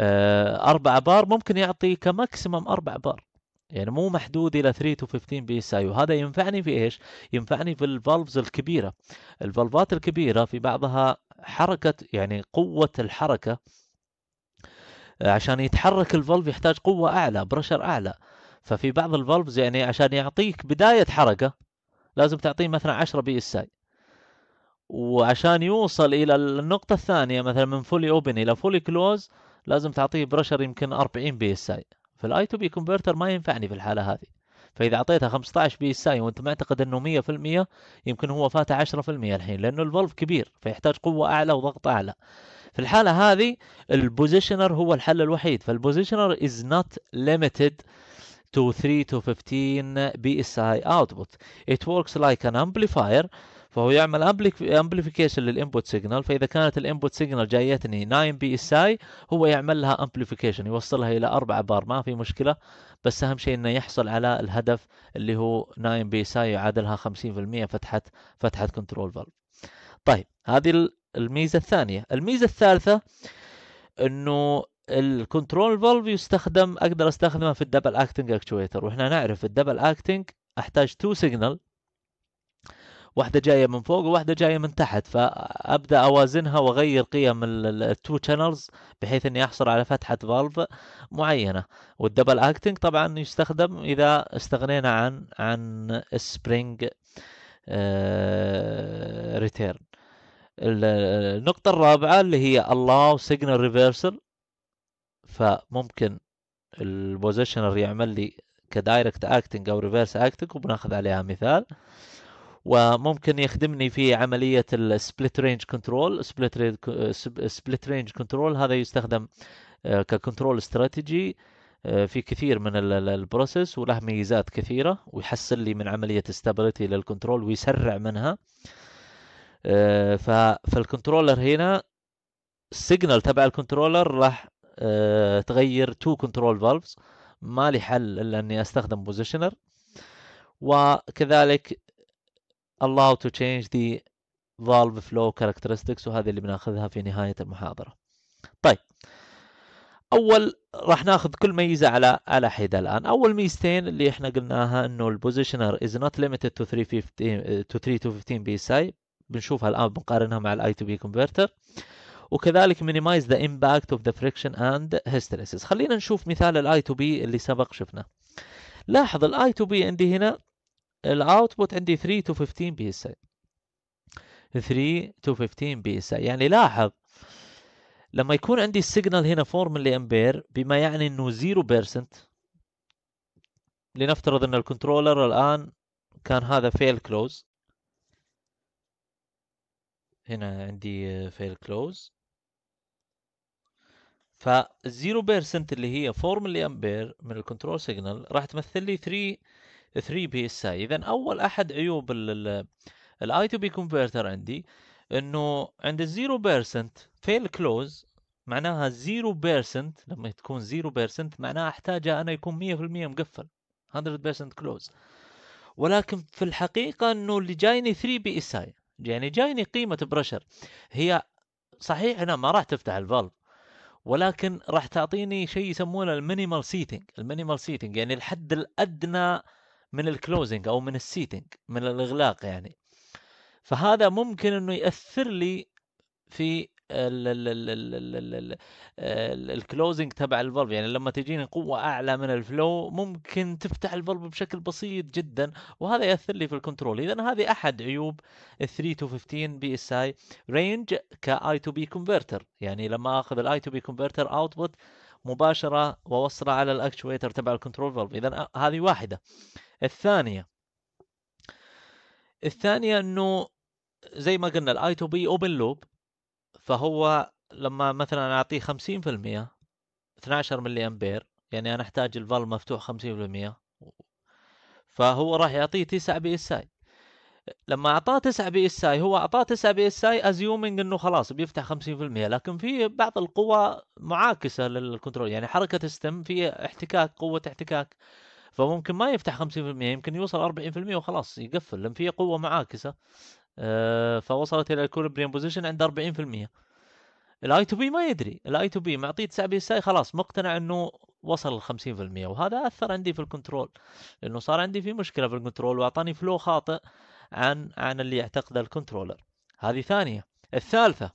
آه، أربعة بار ممكن يعطي كماكسيمم أربع بار يعني مو محدود الى 3 تو 15 بي اس اي وهذا ينفعني في ايش؟ ينفعني في الفالفز الكبيره. الفالفات الكبيره في بعضها حركه يعني قوه الحركه عشان يتحرك الفالف يحتاج قوه اعلى برشر اعلى ففي بعض الفالفز يعني عشان يعطيك بدايه حركه لازم تعطيه مثلا 10 بي اس اي وعشان يوصل الى النقطه الثانيه مثلا من فولي اوبن الى فولي كلوز لازم تعطيه بريشر يمكن 40 بي اس اي فالاي تو بي كونفرتر ما ينفعني في الحاله هذه فاذا اعطيته 15 بي اس اي وانت معتقد انه 100% يمكن هو فاته 10% الحين لانه الفولف كبير فيحتاج قوه اعلى وضغط اعلى في الحاله هذه البوزيشنر هو الحل الوحيد فالبوزيشنر از نوت ليميتد to 3 to 15 PSI output it works like an amplifier فهو يعمل amplification للانبوت سيجنال فاذا كانت الانبوت سيجنال جايتني 9 بي اس اي هو يعمل لها amplification يوصلها الى 4 بار ما في مشكله بس اهم شيء انه يحصل على الهدف اللي هو 9 بي اس اي يعادلها 50% فتحه فتحه كنترول فالف طيب هذه الميزه الثانيه الميزه الثالثه انه الكنترول فالف يستخدم اقدر استخدمه في الدبل اكتنج اكتويتر واحنا نعرف الدبل اكتنج احتاج تو سيجنال واحدة جاية من فوق وواحدة جاية من تحت فأبدأ أوازنها وأغير قيم التو شانلز بحيث أني أحصل على فتحة فالف معينة والدبل أكتنج طبعا يستخدم إذا استغنينا عن عن آه، السبرينج ريتيرن النقطة الرابعة اللي هي الله سيجنال ريفرسل فممكن البوزيشنر يعمل لي كدايركت اكتنج او ريفرس اكتنج وبناخذ عليها مثال وممكن يخدمني في عمليه السبلت رينج كنترول سبلت رينج كنترول هذا يستخدم آه، ككنترول استراتيجي آه، في كثير من البروسيس وله ميزات كثيره ويحسن لي من عمليه استابيليتي للكنترول ويسرع منها آه، فالكنترولر هنا السيجنال تبع الكنترولر راح آه، تغير تو كنترول فالفز ما لي حل الا اني استخدم بوزيشنر وكذلك allow to change the valve flow characteristics وهذه اللي بناخذها في نهاية المحاضرة طيب أول راح ناخذ كل ميزة على على حدة الآن أول ميزتين اللي احنا قلناها إنه البوزيشنر is not limited to 315 to 3215 psi بنشوفها الآن بنقارنها مع الاي تو بي كونفرتر وكذلك minimize the impact of the friction and hysteresis خلينا نشوف مثال الاي تو بي اللي سبق شفناه لاحظ الاي تو بي عندي هنا الاوتبوت عندي 3 to 15 بي اس اي 3 to 15 بي اس اي يعني لاحظ لما يكون عندي السيجنال هنا 4 ملي امبير بما يعني انه 0% لنفترض ان الكنترولر الان كان هذا فيل كلوز هنا عندي فيل كلوز ف 0% اللي هي 4 ملي امبير من الكنترول سيجنال راح تمثل لي 3 3 بي اس اي اذا اول احد عيوب الاي تو بي كونفرتر عندي انه عند ال 0% فيل كلوز معناها 0% لما تكون 0% معناها احتاجها انا يكون 100% مقفل 100% كلوز ولكن في الحقيقه انه اللي جايني 3 بي اس اي يعني جايني قيمه بريشر هي صحيح انها ما راح تفتح الفالف ولكن راح تعطيني شيء يسمونه المينيمال سيتنج المينيمال سيتنج يعني الحد الادنى من الكلوزنج او من السيتنج من الاغلاق يعني فهذا ممكن انه ياثر لي في الكلوزنج تبع الفلف يعني لما تجيني قوه اعلى من الفلو ممكن تفتح الفلف بشكل بسيط جدا وهذا ياثر لي في الكنترول اذا هذه احد عيوب 3 تو 15 بي اس اي رينج كاي تو بي كونفرتر يعني لما اخذ الاي تو بي كونفرتر اوتبوت مباشره واوصله على الاكشويتر تبع الكنترول فالف اذا هذه واحده الثانيه الثانيه انه زي ما قلنا الاي تو بي اوبن لوب فهو لما مثلا اعطيه خمسين في اثنا عشر ملي امبير يعني انا احتاج الفال مفتوح خمسين في المية فهو راح يعطيه تسعة بي اس اي لما اعطاه تسعة بي اس اي هو اعطاه تسعة بي اس اي ازيومنج انه خلاص بيفتح خمسين في المية لكن في بعض القوى معاكسه للكنترول يعني حركه ستم في احتكاك قوه احتكاك فممكن ما يفتح خمسين في المية يمكن يوصل اربعين في المية وخلاص يقفل لان في قوه معاكسه آه، فوصلت الى الكوليبريم بوزيشن عند 40% الاي تو بي ما يدري الاي تو بي معطيه 9 بي اس اي خلاص مقتنع انه وصل ال 50% وهذا اثر عندي في الكنترول لانه صار عندي في مشكله في الكنترول واعطاني فلو خاطئ عن عن اللي يعتقده الكنترولر هذه ثانيه الثالثه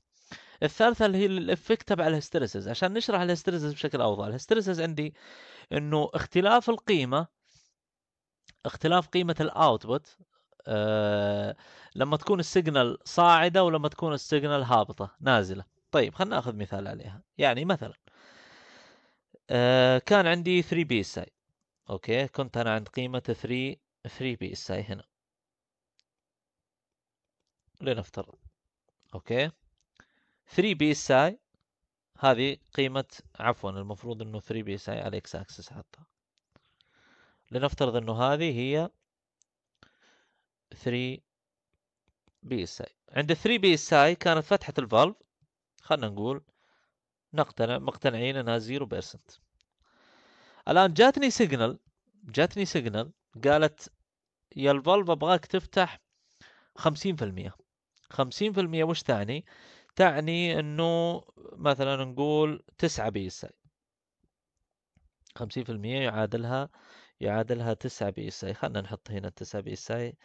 الثالثه اللي هي الافكت تبع الهستريسز عشان نشرح الهستريسز بشكل اوضح الهستريسز عندي انه اختلاف القيمه اختلاف قيمه الاوتبوت آه، لما تكون السيجنال صاعده ولما تكون السيجنال هابطه نازله طيب خلينا ناخذ مثال عليها يعني مثلا آه، كان عندي 3 بي اس اي اوكي كنت انا عند قيمه 3 3 بي اس اي هنا لنفترض اوكي 3 بي اس اي هذه قيمة عفوا المفروض انه 3 بي اس اي على اكس اكسس حطها لنفترض انه هذه هي 3 بي اس اي عند 3 بي اس اي كانت فتحة الفالف خلنا نقول نقتنع مقتنعين انها 0% الان جاتني سيجنال جاتني سيجنال قالت يا الفالف ابغاك تفتح 50% 50% وش تعني؟ تعني انه مثلا نقول 9 بي اس اي 50% يعادلها يعادلها 9 بي اس اي خلينا نحط هنا 9 بي اس اي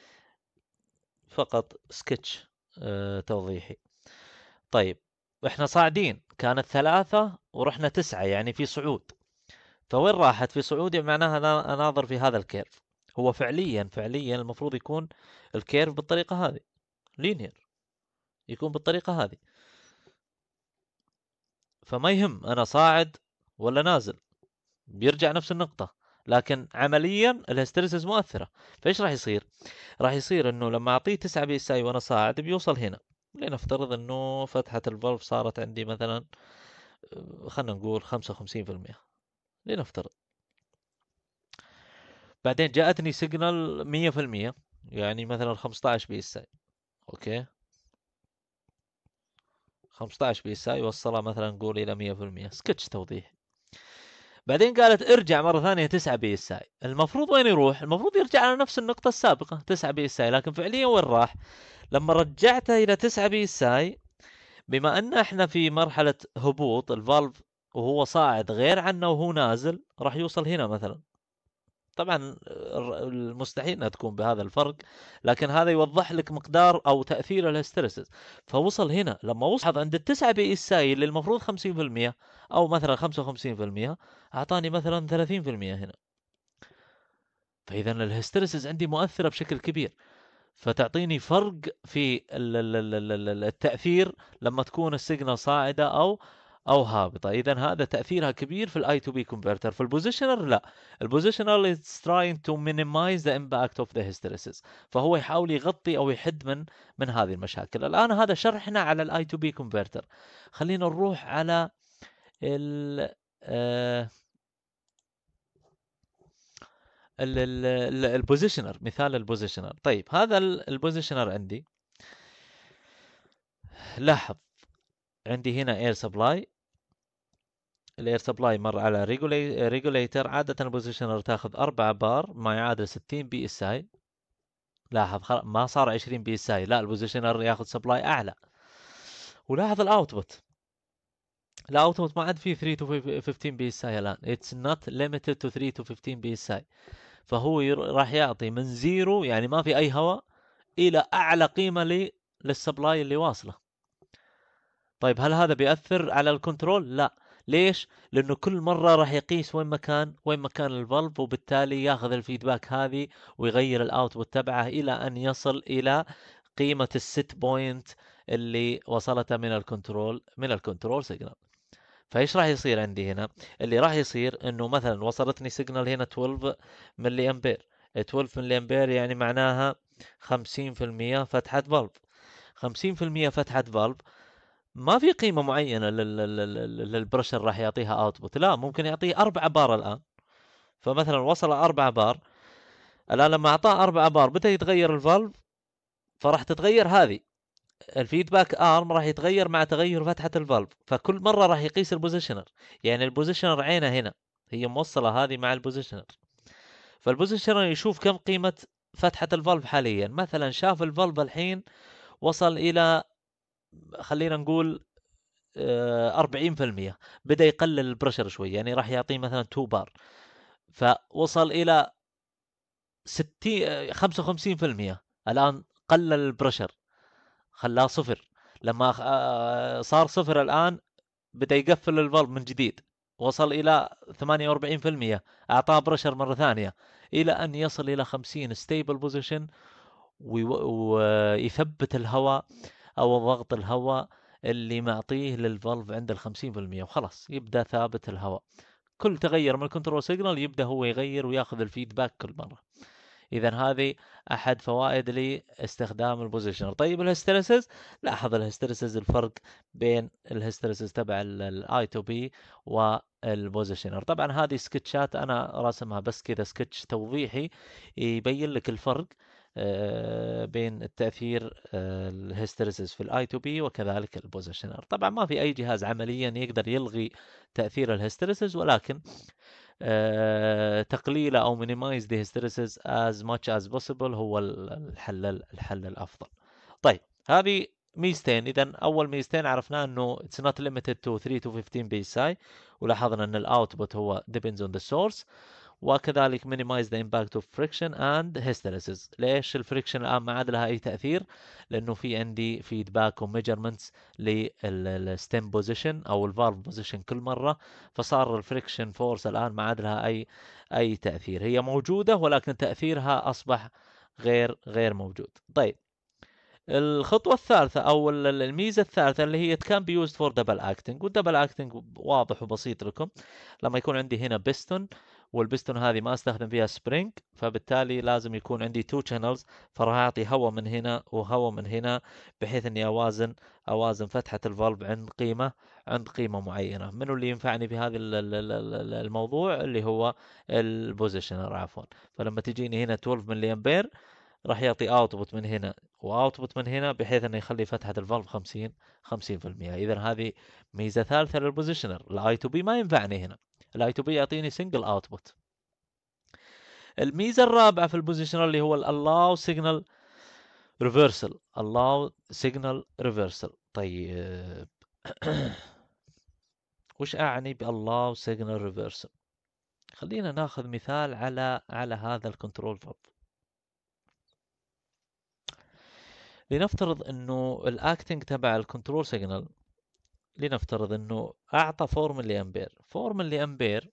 فقط سكتش آه، توضيحي طيب احنا صاعدين كانت ثلاثة ورحنا تسعة يعني في صعود فوين راحت في صعود يعني معناها انا اناظر في هذا الكيرف هو فعليا فعليا المفروض يكون الكيرف بالطريقة هذه لينير يكون بالطريقة هذه فما يهم انا صاعد ولا نازل بيرجع نفس النقطة لكن عمليا الهستيريسيس مؤثره فايش راح يصير؟ راح يصير انه لما اعطيه 9 بي اس اي وانا صاعد بيوصل هنا لنفترض انه فتحه الفالف صارت عندي مثلا آه، خلينا نقول 55% لنفترض بعدين جاءتني سيجنال 100% يعني مثلا 15 بي اس اي اوكي 15 بي اس اي وصلها مثلا نقول الى 100% سكتش توضيحي بعدين قالت ارجع مره ثانيه 9 بي اس اي المفروض وين يروح المفروض يرجع على نفس النقطه السابقه 9 بي اس اي لكن فعليا وين راح لما رجعته الى 9 بي اس اي بما ان احنا في مرحله هبوط الفالف وهو صاعد غير عنه وهو نازل راح يوصل هنا مثلا طبعا آه، المستحيل انها تكون بهذا الفرق لكن هذا يوضح لك مقدار او تاثير الهستيريسيس فوصل هنا لما وصل عند التسعه بي اس سايل اللي المفروض 50% او مثلا 55% اعطاني مثلا 30% هنا فاذا الهستيريسيس عندي مؤثره بشكل كبير فتعطيني فرق في التاثير لما تكون السيجنال صاعده او او هابطه اذا هذا تاثيرها كبير في الاي تو بي كونفرتر في البوزيشنر لا البوزيشنر از trying تو مينيمايز ذا امباكت اوف ذا hysteresis فهو يحاول يغطي او يحد من من هذه المشاكل الان هذا شرحنا على الاي تو بي كونفرتر خلينا نروح على ال آه، البوزيشنر مثال البوزيشنر طيب هذا البوزيشنر عندي لاحظ عندي هنا اير سبلاي الاير سبلاي مر على ريجوليتر عادة البوزيشنر تاخذ 4 بار ما يعادل 60 بي اس اي لاحظ ما صار 20 بي اس اي لا البوزيشنر ياخذ سبلاي اعلى ولاحظ الاوتبوت الاوتبوت ما عاد فيه 3 تو 15 بي اس اي الان اتس نوت ليميتد تو 3 تو 15 بي اس اي فهو راح يعطي من زيرو يعني ما في اي هواء الى اعلى قيمه للسبلاي اللي واصله طيب هل هذا بيأثر على الكنترول؟ لا ليش؟ لانه كل مره راح يقيس وين مكان وين مكان الفالف وبالتالي ياخذ الفيدباك هذه ويغير الاوتبوت تبعه الى ان يصل الى قيمه الست بوينت اللي وصلتها من الكنترول من الكنترول سيجنال فايش راح يصير عندي هنا اللي راح يصير انه مثلا وصلتني سيجنال هنا 12 ملي امبير 12 ملي امبير يعني معناها 50% فتحه فالف 50% فتحه فالف ما في قيمه معينه للبرشر راح يعطيها اوتبوت لا ممكن يعطيه 4 بار الان فمثلا وصل 4 بار الان لما اعطاه 4 بار متى يتغير الفالف فراح تتغير هذه الفيدباك ارم راح يتغير مع تغير فتحه الفالف فكل مره راح يقيس البوزيشنر يعني البوزيشنر عينه هنا هي موصله هذه مع البوزيشنر فالبوزيشنر يشوف كم قيمه فتحه الفالف حاليا مثلا شاف الفالف الحين وصل الى خلينا نقول 40% آه، بدا يقلل البرشر شوي يعني راح يعطيه مثلا 2 بار فوصل الى 60 55% آه، الان قلل البرشر خلاه صفر لما آه، صار صفر الان بدا يقفل الفالف من جديد وصل الى 48% اعطاه برشر مره ثانيه الى ان يصل الى 50 ستيبل بوزيشن ويثبت الهواء او ضغط الهواء اللي معطيه للفالف عند ال 50% وخلاص يبدا ثابت الهواء كل تغير من الكنترول سيجنال يبدا هو يغير وياخذ الفيدباك كل مره اذا هذه احد فوائد لاستخدام البوزيشنر طيب الهسترسز لاحظ الهسترسز الفرق بين الهسترسز تبع الاي تو بي والبوزيشنر طبعا هذه سكتشات انا راسمها بس كذا سكتش توضيحي يبين لك الفرق آه، بين التاثير آه، الهيستيريسيس في الاي تو بي وكذلك البوزيشنر طبعا ما في اي جهاز عمليا يقدر يلغي تاثير الهيستيريسيس ولكن آه، تقليله او مينيمايز ذا هيستيريسيس از ماتش از بوسيبل هو الحل الحل الافضل طيب هذه ميزتين اذا اول ميزتين عرفنا انه اتس نوت ليميتد تو 3 تو 15 بي اي ولاحظنا ان الاوتبوت هو ديبندز اون ذا سورس وكذلك minimize the impact of friction and hysteresis ليش الفريكشن الان ما عاد لها اي تاثير لانه في عندي فيدباك وميجرمنتس للستيم بوزيشن او الفالف بوزيشن كل مره فصار الفريكشن فورس الان ما عاد لها اي اي تاثير هي موجوده ولكن تاثيرها اصبح غير غير موجود طيب الخطوة الثالثة أو الميزة الثالثة اللي هي كان بيوزد فور دبل اكتنج والدبل اكتنج واضح وبسيط لكم لما يكون عندي هنا بيستون والبستون هذه ما استخدم فيها سبرينج فبالتالي لازم يكون عندي تو شانلز فراح اعطي هواء من هنا وهواء من هنا بحيث اني اوازن اوازن فتحه الفالف عند قيمه عند قيمه معينه منو اللي ينفعني في هذا الموضوع اللي هو البوزيشنر عفوا فلما تجيني هنا 12 ملي امبير راح يعطي اوتبوت من هنا واوتبوت من هنا بحيث انه يخلي فتحه الفالف 50 50% اذا هذه ميزه ثالثه للبوزيشنر الاي تو بي ما ينفعني هنا الاي تو بي يعطيني سنجل اوتبوت الميزه الرابعه في البوزيشنر اللي هو الالاو سيجنال ريفرسال الاو سيجنال ريفرسال طيب [COUGHS] وش اعني بالاو سيجنال ريفرسال خلينا ناخذ مثال على على هذا الكنترول فالف لنفترض انه الاكتنج تبع الكنترول سيجنال لنفترض انه اعطى امبير لامبير ملي لامبير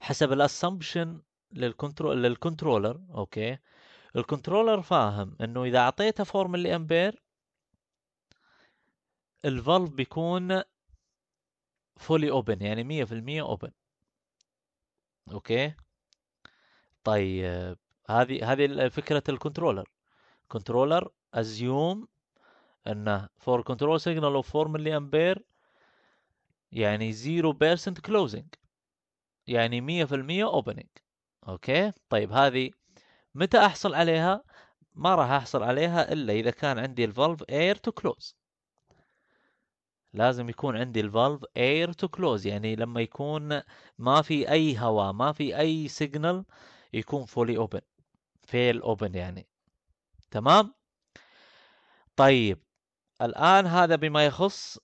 حسب الاسامبشن للكنترول للكنترولر اوكي الكنترولر فاهم انه اذا اعطيته ملي لامبير الفالف بيكون فولي اوبن يعني 100% اوبن اوكي طيب هذه هذه فكره الكنترولر كنترولر ازيوم انه فور كنترول سيجنال اوف 4 ملي امبير يعني 0% كلوزنج يعني 100% اوبننج اوكي طيب هذه متى احصل عليها ما راح احصل عليها الا اذا كان عندي الفالف اير تو كلوز لازم يكون عندي الفالف اير تو كلوز يعني لما يكون ما في اي هواء ما في اي سيجنال يكون فولي اوبن فيل اوبن يعني تمام طيب الان هذا بما يخص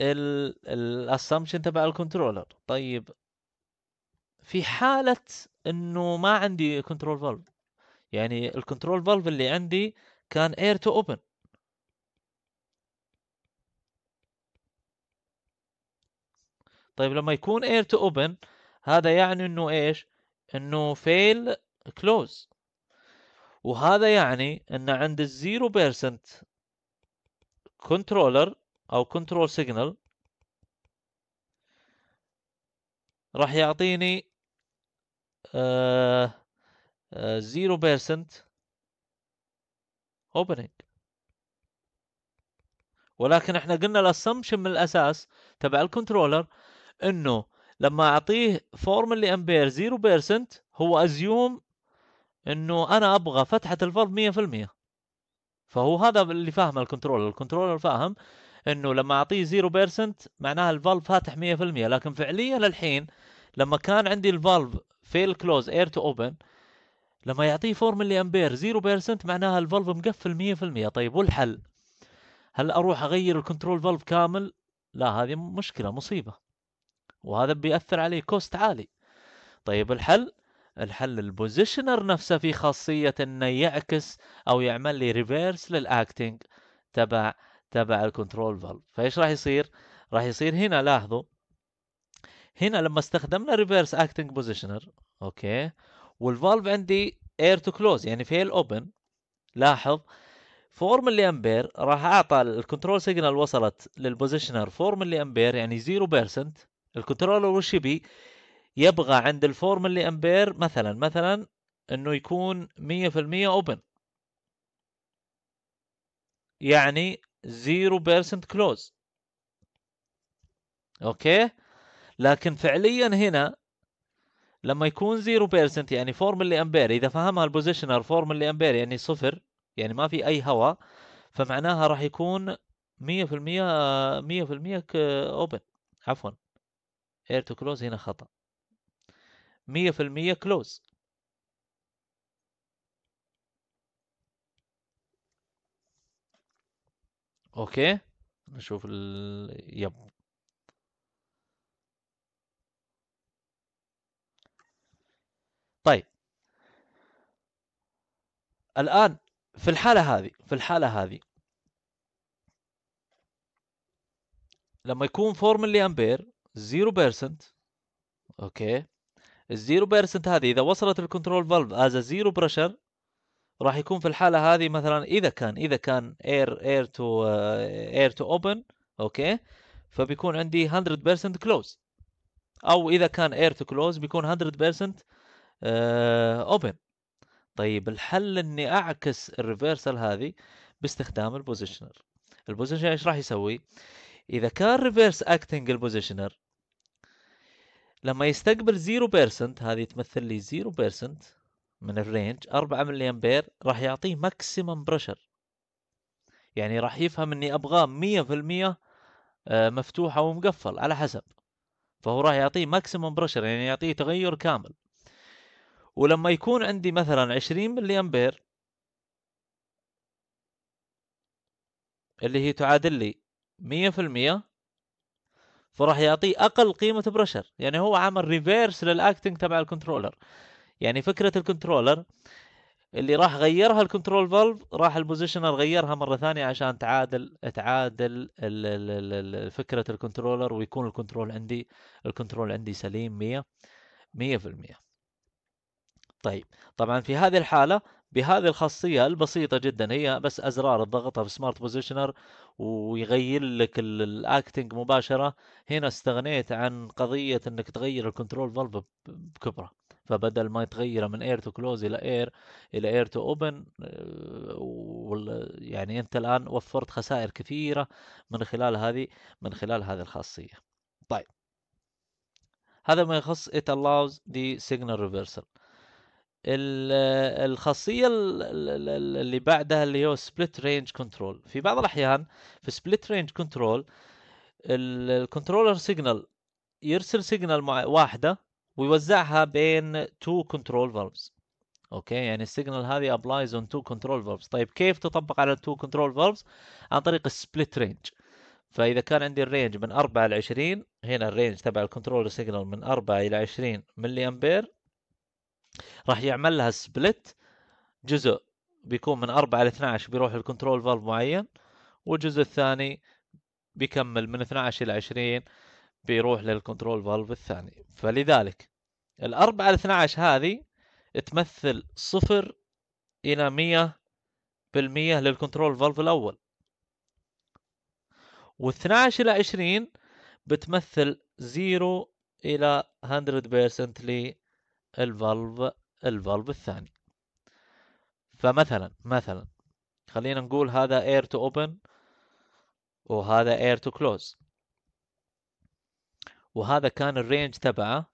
الاسامبشن تبع الكنترولر طيب في حاله انه ما عندي كنترول فالف يعني الكنترول فالف اللي عندي كان اير تو اوبن طيب لما يكون اير تو اوبن هذا يعني انه ايش انه فيل كلوز وهذا يعني ان عند الزيرو بيرسنت كنترولر او كنترول سيجنال راح يعطيني زيرو بيرسنت اوبننج ولكن احنا قلنا الاسامبشن من الاساس تبع الكنترولر انه لما اعطيه فورمالي امبير 0% هو ازيوم انه انا ابغى فتحه الفالف 100% فهو هذا اللي فاهمه الكنترولر الكنترولر فاهم انه لما اعطيه 0% معناها الفالف فاتح 100% لكن فعليا للحين لما كان عندي الفالف فيل كلوز اير تو اوبن لما يعطيه 4 ملي امبير 0% معناها الفالف مقفل 100% طيب والحل؟ هل اروح اغير الكنترول فالف كامل؟ لا هذه مشكله مصيبه وهذا بيأثر عليه كوست عالي طيب الحل الحل البوزيشنر نفسه في خاصية انه يعكس او يعمل لي ريفيرس للاكتنج تبع تبع الكنترول فالف فايش راح يصير؟ راح يصير هنا لاحظوا هنا لما استخدمنا ريفيرس اكتنج بوزيشنر اوكي والفالف عندي اير تو كلوز يعني فيل اوبن لاحظ 4 ملي امبير راح اعطى الكنترول سيجنال وصلت للبوزيشنر 4 ملي امبير يعني 0% الكنترولر وش يبي؟ يبغى عند الفورم اللي امبير مثلا مثلا انه يكون 100% اوبن يعني 0% كلوز اوكي لكن فعليا هنا لما يكون 0% يعني فورم اللي امبير اذا فهمها البوزيشنر فورم اللي امبير يعني صفر يعني ما في اي هواء فمعناها راح يكون 100% 100% اوبن عفوا اير تو كلوز هنا خطا 100% كلوز اوكي نشوف ال يب طيب الان في الحاله هذه في الحاله هذه لما يكون فورملي امبير 0% اوكي الزيرو بيرسنت هذه اذا وصلت الكنترول فالف از زيرو بريشر راح يكون في الحاله هذه مثلا اذا كان اذا كان اير اير تو اير تو اوبن اوكي فبيكون عندي 100% كلوز او اذا كان اير تو كلوز بيكون 100% اوبن آه، طيب الحل اني اعكس الريفرسال هذه باستخدام البوزيشنر البوزيشنر ايش راح يسوي اذا كان ريفرس اكتنج البوزيشنر لما يستقبل 0% هذه تمثل لي 0% من الرينج 4 ملي امبير راح يعطيه ماكسيمم بريشر يعني راح يفهم اني ابغاه 100% آه، مفتوح او مقفل على حسب فهو راح يعطيه ماكسيمم بريشر يعني يعطيه تغير كامل ولما يكون عندي مثلا 20 ملي امبير اللي هي تعادل لي 100% فراح يعطيه اقل قيمه بريشر يعني هو عمل ريفيرس للاكتنج تبع الكنترولر يعني فكره الكنترولر اللي راح غيرها الكنترول فالف راح البوزيشنر غيرها مره ثانيه عشان تعادل تعادل فكره الكنترولر ويكون الكنترول عندي الكنترول عندي سليم 100 100% طيب طبعا في هذه الحاله بهذه الخاصية البسيطة جدا هي بس أزرار تضغطها في سمارت بوزيشنر ويغير لك الاكتنج مباشرة هنا استغنيت عن قضية انك تغير الكنترول فالف بكبرة فبدل ما يتغير من اير تو كلوز الى اير الى اير تو اوبن يعني انت الان وفرت خسائر كثيرة من خلال هذه من خلال هذه الخاصية طيب هذا ما يخص it allows the signal reversal الخاصيه اللي بعدها اللي هو سبليت رينج كنترول في بعض الاحيان في سبليت رينج كنترول الكنترولر سيجنال يرسل سيجنال واحده ويوزعها بين تو كنترول فالفز اوكي يعني السيجنال هذه ابلايز اون تو كنترول فالفز طيب كيف تطبق على تو كنترول فالفز عن طريق السبليت رينج فاذا كان عندي الرينج من 4 ل 20 هنا الرينج تبع الكنترول سيجنال من 4 الى 20 ملي امبير راح يعمل لها سبلت جزء بيكون من 4 ل 12 بيروح الكنترول فالف معين والجزء الثاني بيكمل من 12 الى 20 بيروح للكنترول فالف الثاني فلذلك ال 4 ل 12 هذه تمثل صفر إلى 100 بالمية للكنترول فالف الأول و12 إلى 20 بتمثل 0 إلى 100% الفالف الفالف الثاني فمثلا مثلا خلينا نقول هذا اير تو اوبن وهذا اير تو كلوز وهذا كان الرينج تبعه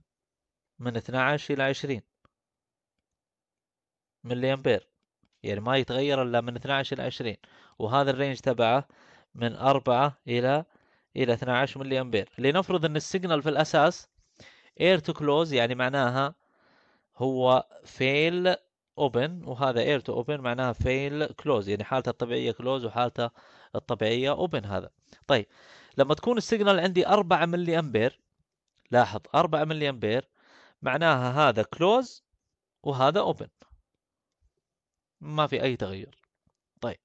من 12 إلى 20 ملي أمبير يعني ما يتغير إلا من 12 إلى 20 وهذا الرينج تبعه من 4 إلى إلى 12 ملي أمبير لنفرض أن السيجنال في الأساس اير تو كلوز يعني معناها هو فيل اوبن وهذا اير تو اوبن معناها فيل كلوز يعني حالته الطبيعيه كلوز وحالته الطبيعيه اوبن هذا طيب لما تكون السيجنال عندي 4 ملي امبير لاحظ 4 ملي امبير معناها هذا كلوز وهذا اوبن ما في اي تغير طيب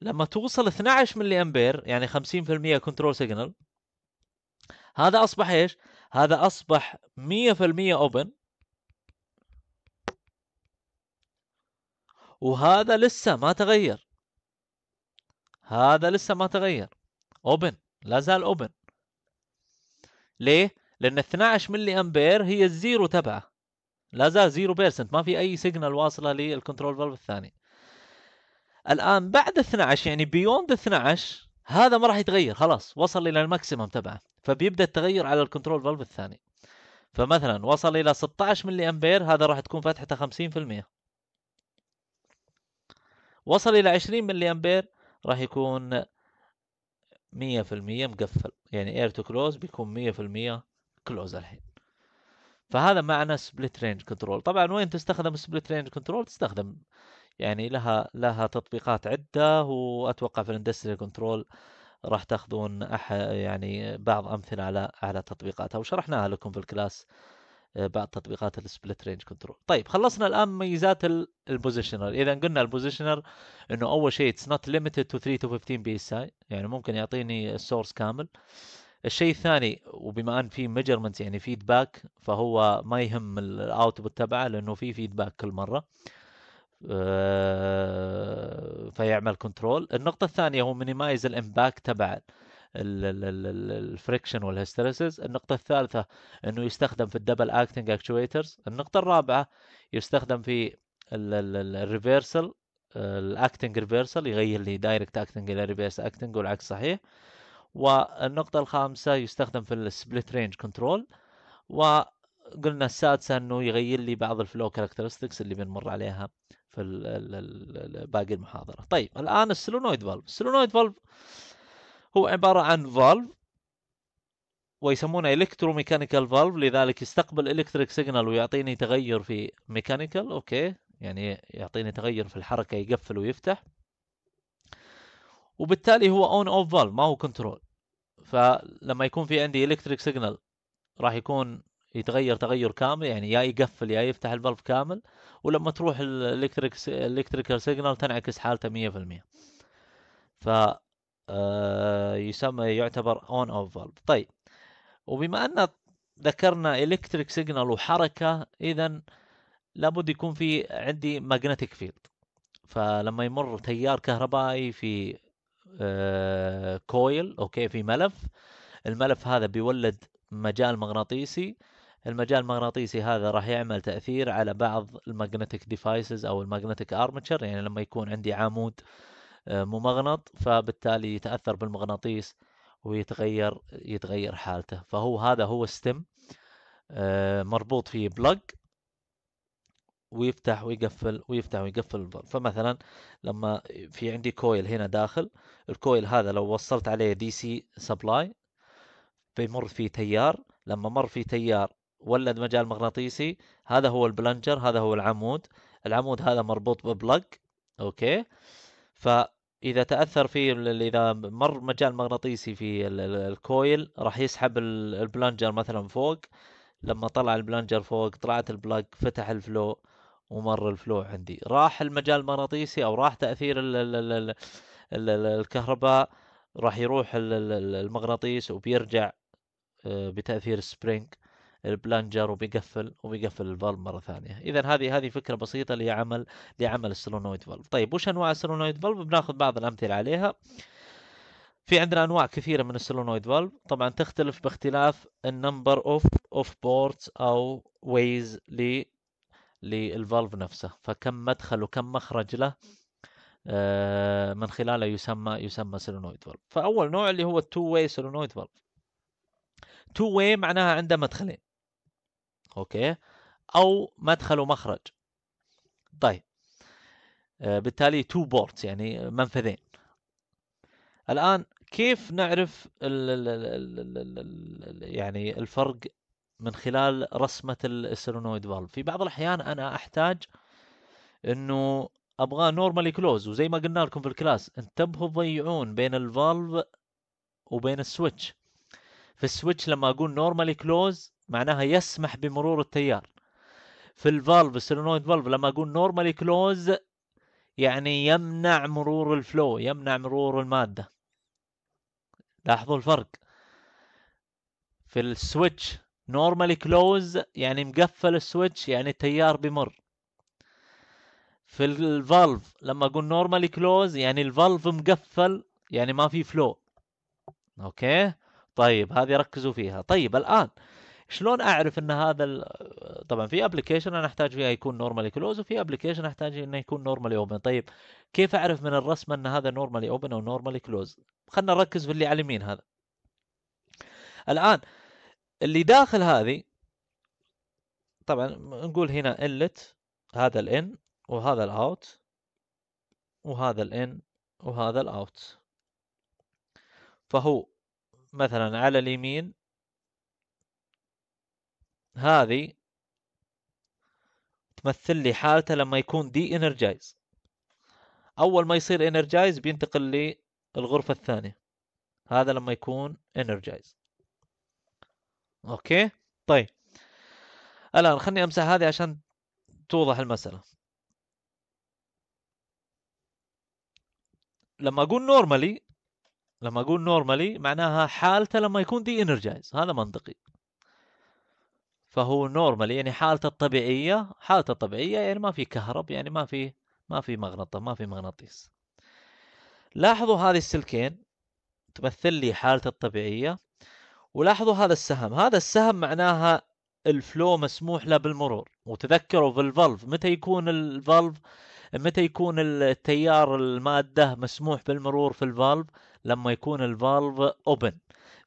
لما توصل 12 ملي امبير يعني 50% كنترول سيجنال هذا اصبح ايش هذا اصبح 100% اوبن وهذا لسه ما تغير هذا لسه ما تغير اوبن لا زال اوبن ليه؟ لان 12 ملي امبير هي الزيرو تبعه لا زال زيرو بيرسنت ما في اي سيجنال واصله للكنترول فالف الثاني الان بعد 12 يعني بيوند 12 هذا ما راح يتغير خلاص وصل الى الماكسيمم تبعه فبيبدا التغير على الكنترول فالف الثاني فمثلا وصل الى 16 ملي امبير هذا راح تكون فتحته 50% وصل الى 20 ملي امبير راح يكون 100% مقفل يعني اير تو كلوز بيكون 100% كلوز الحين فهذا معنى سبليت رينج كنترول طبعا وين تستخدم سبليت رينج كنترول تستخدم يعني لها لها تطبيقات عده واتوقع في الاندستري كنترول راح تاخذون أح... يعني بعض امثله على على تطبيقاتها وشرحناها لكم في الكلاس آه، بعض تطبيقات السبلت رينج كنترول طيب خلصنا الان ميزات البوزيشنر اذا قلنا البوزيشنر انه اول شيء اتس نوت ليميتد تو 3 تو 15 بي اس اي يعني ممكن يعطيني السورس كامل الشيء الثاني وبما ان في ميجرمنت يعني فيدباك فهو ما يهم الاوتبوت تبعه لانه في فيدباك كل مره آه، فيعمل كنترول النقطه الثانيه هو مينيمايز الامباكت تبعه الفريكشن والهستريسز النقطه الثالثه انه يستخدم في الدبل اكتنج اكتويترز النقطه الرابعه يستخدم في الريفرسال الاكتنج ريفرسال يغير لي دايركت اكتنج الى ريفرس اكتنج والعكس صحيح والنقطه الخامسه يستخدم في السبليت رينج كنترول وقلنا السادسه انه يغير لي بعض الفلو كاركترستكس اللي بنمر عليها في باقي المحاضره طيب الان السلونويد فالف السلونويد فالف هو عبارة عن فالف ويسمونه الكتروميكانيكال فالف لذلك يستقبل الكتريك سيجنال ويعطيني تغير في ميكانيكال اوكي يعني يعطيني تغير في الحركة يقفل ويفتح وبالتالي هو اون اوف فالف ما هو كنترول فلما يكون في عندي الكتريك سيجنال راح يكون يتغير تغير كامل يعني يا يقفل يا يفتح الفالف كامل ولما تروح الالكتريك الالكتريكال سيجنال تنعكس حالته 100% ف آه، يسمى يعتبر اون اوف فالف طيب وبما ان ذكرنا الكتريك سيجنال وحركه اذا لابد يكون في عندي ماجنتيك فيلد فلما يمر تيار كهربائي في كويل آه، اوكي في ملف الملف هذا بيولد مجال مغناطيسي المجال المغناطيسي هذا راح يعمل تاثير على بعض الماجنتيك ديفايسز او الماجنتيك ارمتشر يعني لما يكون عندي عمود آه آه، ممغنط فبالتالي يتاثر بالمغناطيس ويتغير يتغير حالته فهو هذا هو ستيم آه، مربوط فيه بلج ويفتح ويقفل ويفتح ويقفل فمثلا لما في عندي كويل هنا داخل الكويل هذا لو وصلت عليه دي سي سبلاي بيمر فيه تيار لما مر فيه تيار ولد مجال مغناطيسي هذا هو البلنجر هذا هو العمود العمود هذا مربوط ببلج اوكي فاذا تاثر فيه اذا مر مجال مغناطيسي في الكويل راح يسحب البلانجر مثلا فوق لما طلع البلانجر فوق طلعت البلاك فتح الفلو ومر الفلو عندي راح المجال المغناطيسي او راح تاثير الكهرباء راح يروح المغناطيس وبيرجع آه، بتاثير سبرينج البلانجر وبيقفل وبيقفل الفالف مره ثانيه اذا هذه هذه فكره بسيطه لعمل لعمل السولونويد فالف طيب وش انواع السولونويد فالف بناخذ بعض الامثله عليها في عندنا انواع كثيره من السولونويد فالف طبعا تختلف باختلاف النمبر اوف اوف بورتس او ويز ل للفالف نفسه فكم مدخل وكم مخرج له آه، من خلاله يسمى يسمى سولونويد فالف فاول نوع اللي هو التو واي سولونويد فالف تو واي معناها عنده مدخلين اوكي او مدخل ومخرج طيب آه، بالتالي تو بورتس يعني منفذين الان كيف نعرف الـ الـ الـ الـ الـ الـ يعني الفرق من خلال رسمه السيرونويد فالف في بعض الاحيان انا احتاج انه ابغاه نورمالي كلوز وزي ما قلنا لكم في الكلاس انتبهوا تضيعون بين الفالف وبين السويتش في السويتش لما اقول نورمالي كلوز معناها يسمح بمرور التيار في الفالف السولينويد فالف لما اقول نورمالي كلوز يعني يمنع مرور الفلو يمنع مرور المادة لاحظوا الفرق في السويتش نورمالي كلوز يعني مقفل السويتش يعني التيار بمر في الفالف لما اقول نورمالي كلوز يعني الفالف مقفل يعني ما في فلو اوكي طيب هذه ركزوا فيها طيب الان شلون اعرف ان هذا ال... طبعا في ابلكيشن انا احتاج فيها يكون نورمالي كلوز وفي ابلكيشن احتاج انه يكون نورمالي اوبن طيب كيف اعرف من الرسمه ان هذا نورمالي اوبن او نورمالي كلوز خلينا نركز في اللي على اليمين هذا الان اللي داخل هذه طبعا نقول هنا الت هذا الان وهذا الاوت وهذا الان وهذا الاوت فهو مثلا على اليمين هذه تمثل لي حالته لما يكون دي انرجايز اول ما يصير انرجايز بينتقل للغرفة الثانية هذا لما يكون انرجايز اوكي طيب الان خلني امسح هذه عشان توضح المسألة لما اقول نورمالي لما اقول نورمالي معناها حالته لما يكون دي انرجايز هذا منطقي فهو نورمال يعني حالته الطبيعيه حالته الطبيعيه يعني ما في كهرب يعني ما في ما في مغنطه ما في مغناطيس لاحظوا هذه السلكين تمثل لي حالته الطبيعيه ولاحظوا هذا السهم هذا السهم معناها الفلو مسموح له بالمرور وتذكروا في الفالف متى يكون الفالف متى يكون التيار الماده مسموح بالمرور في الفالف لما يكون الفالف اوبن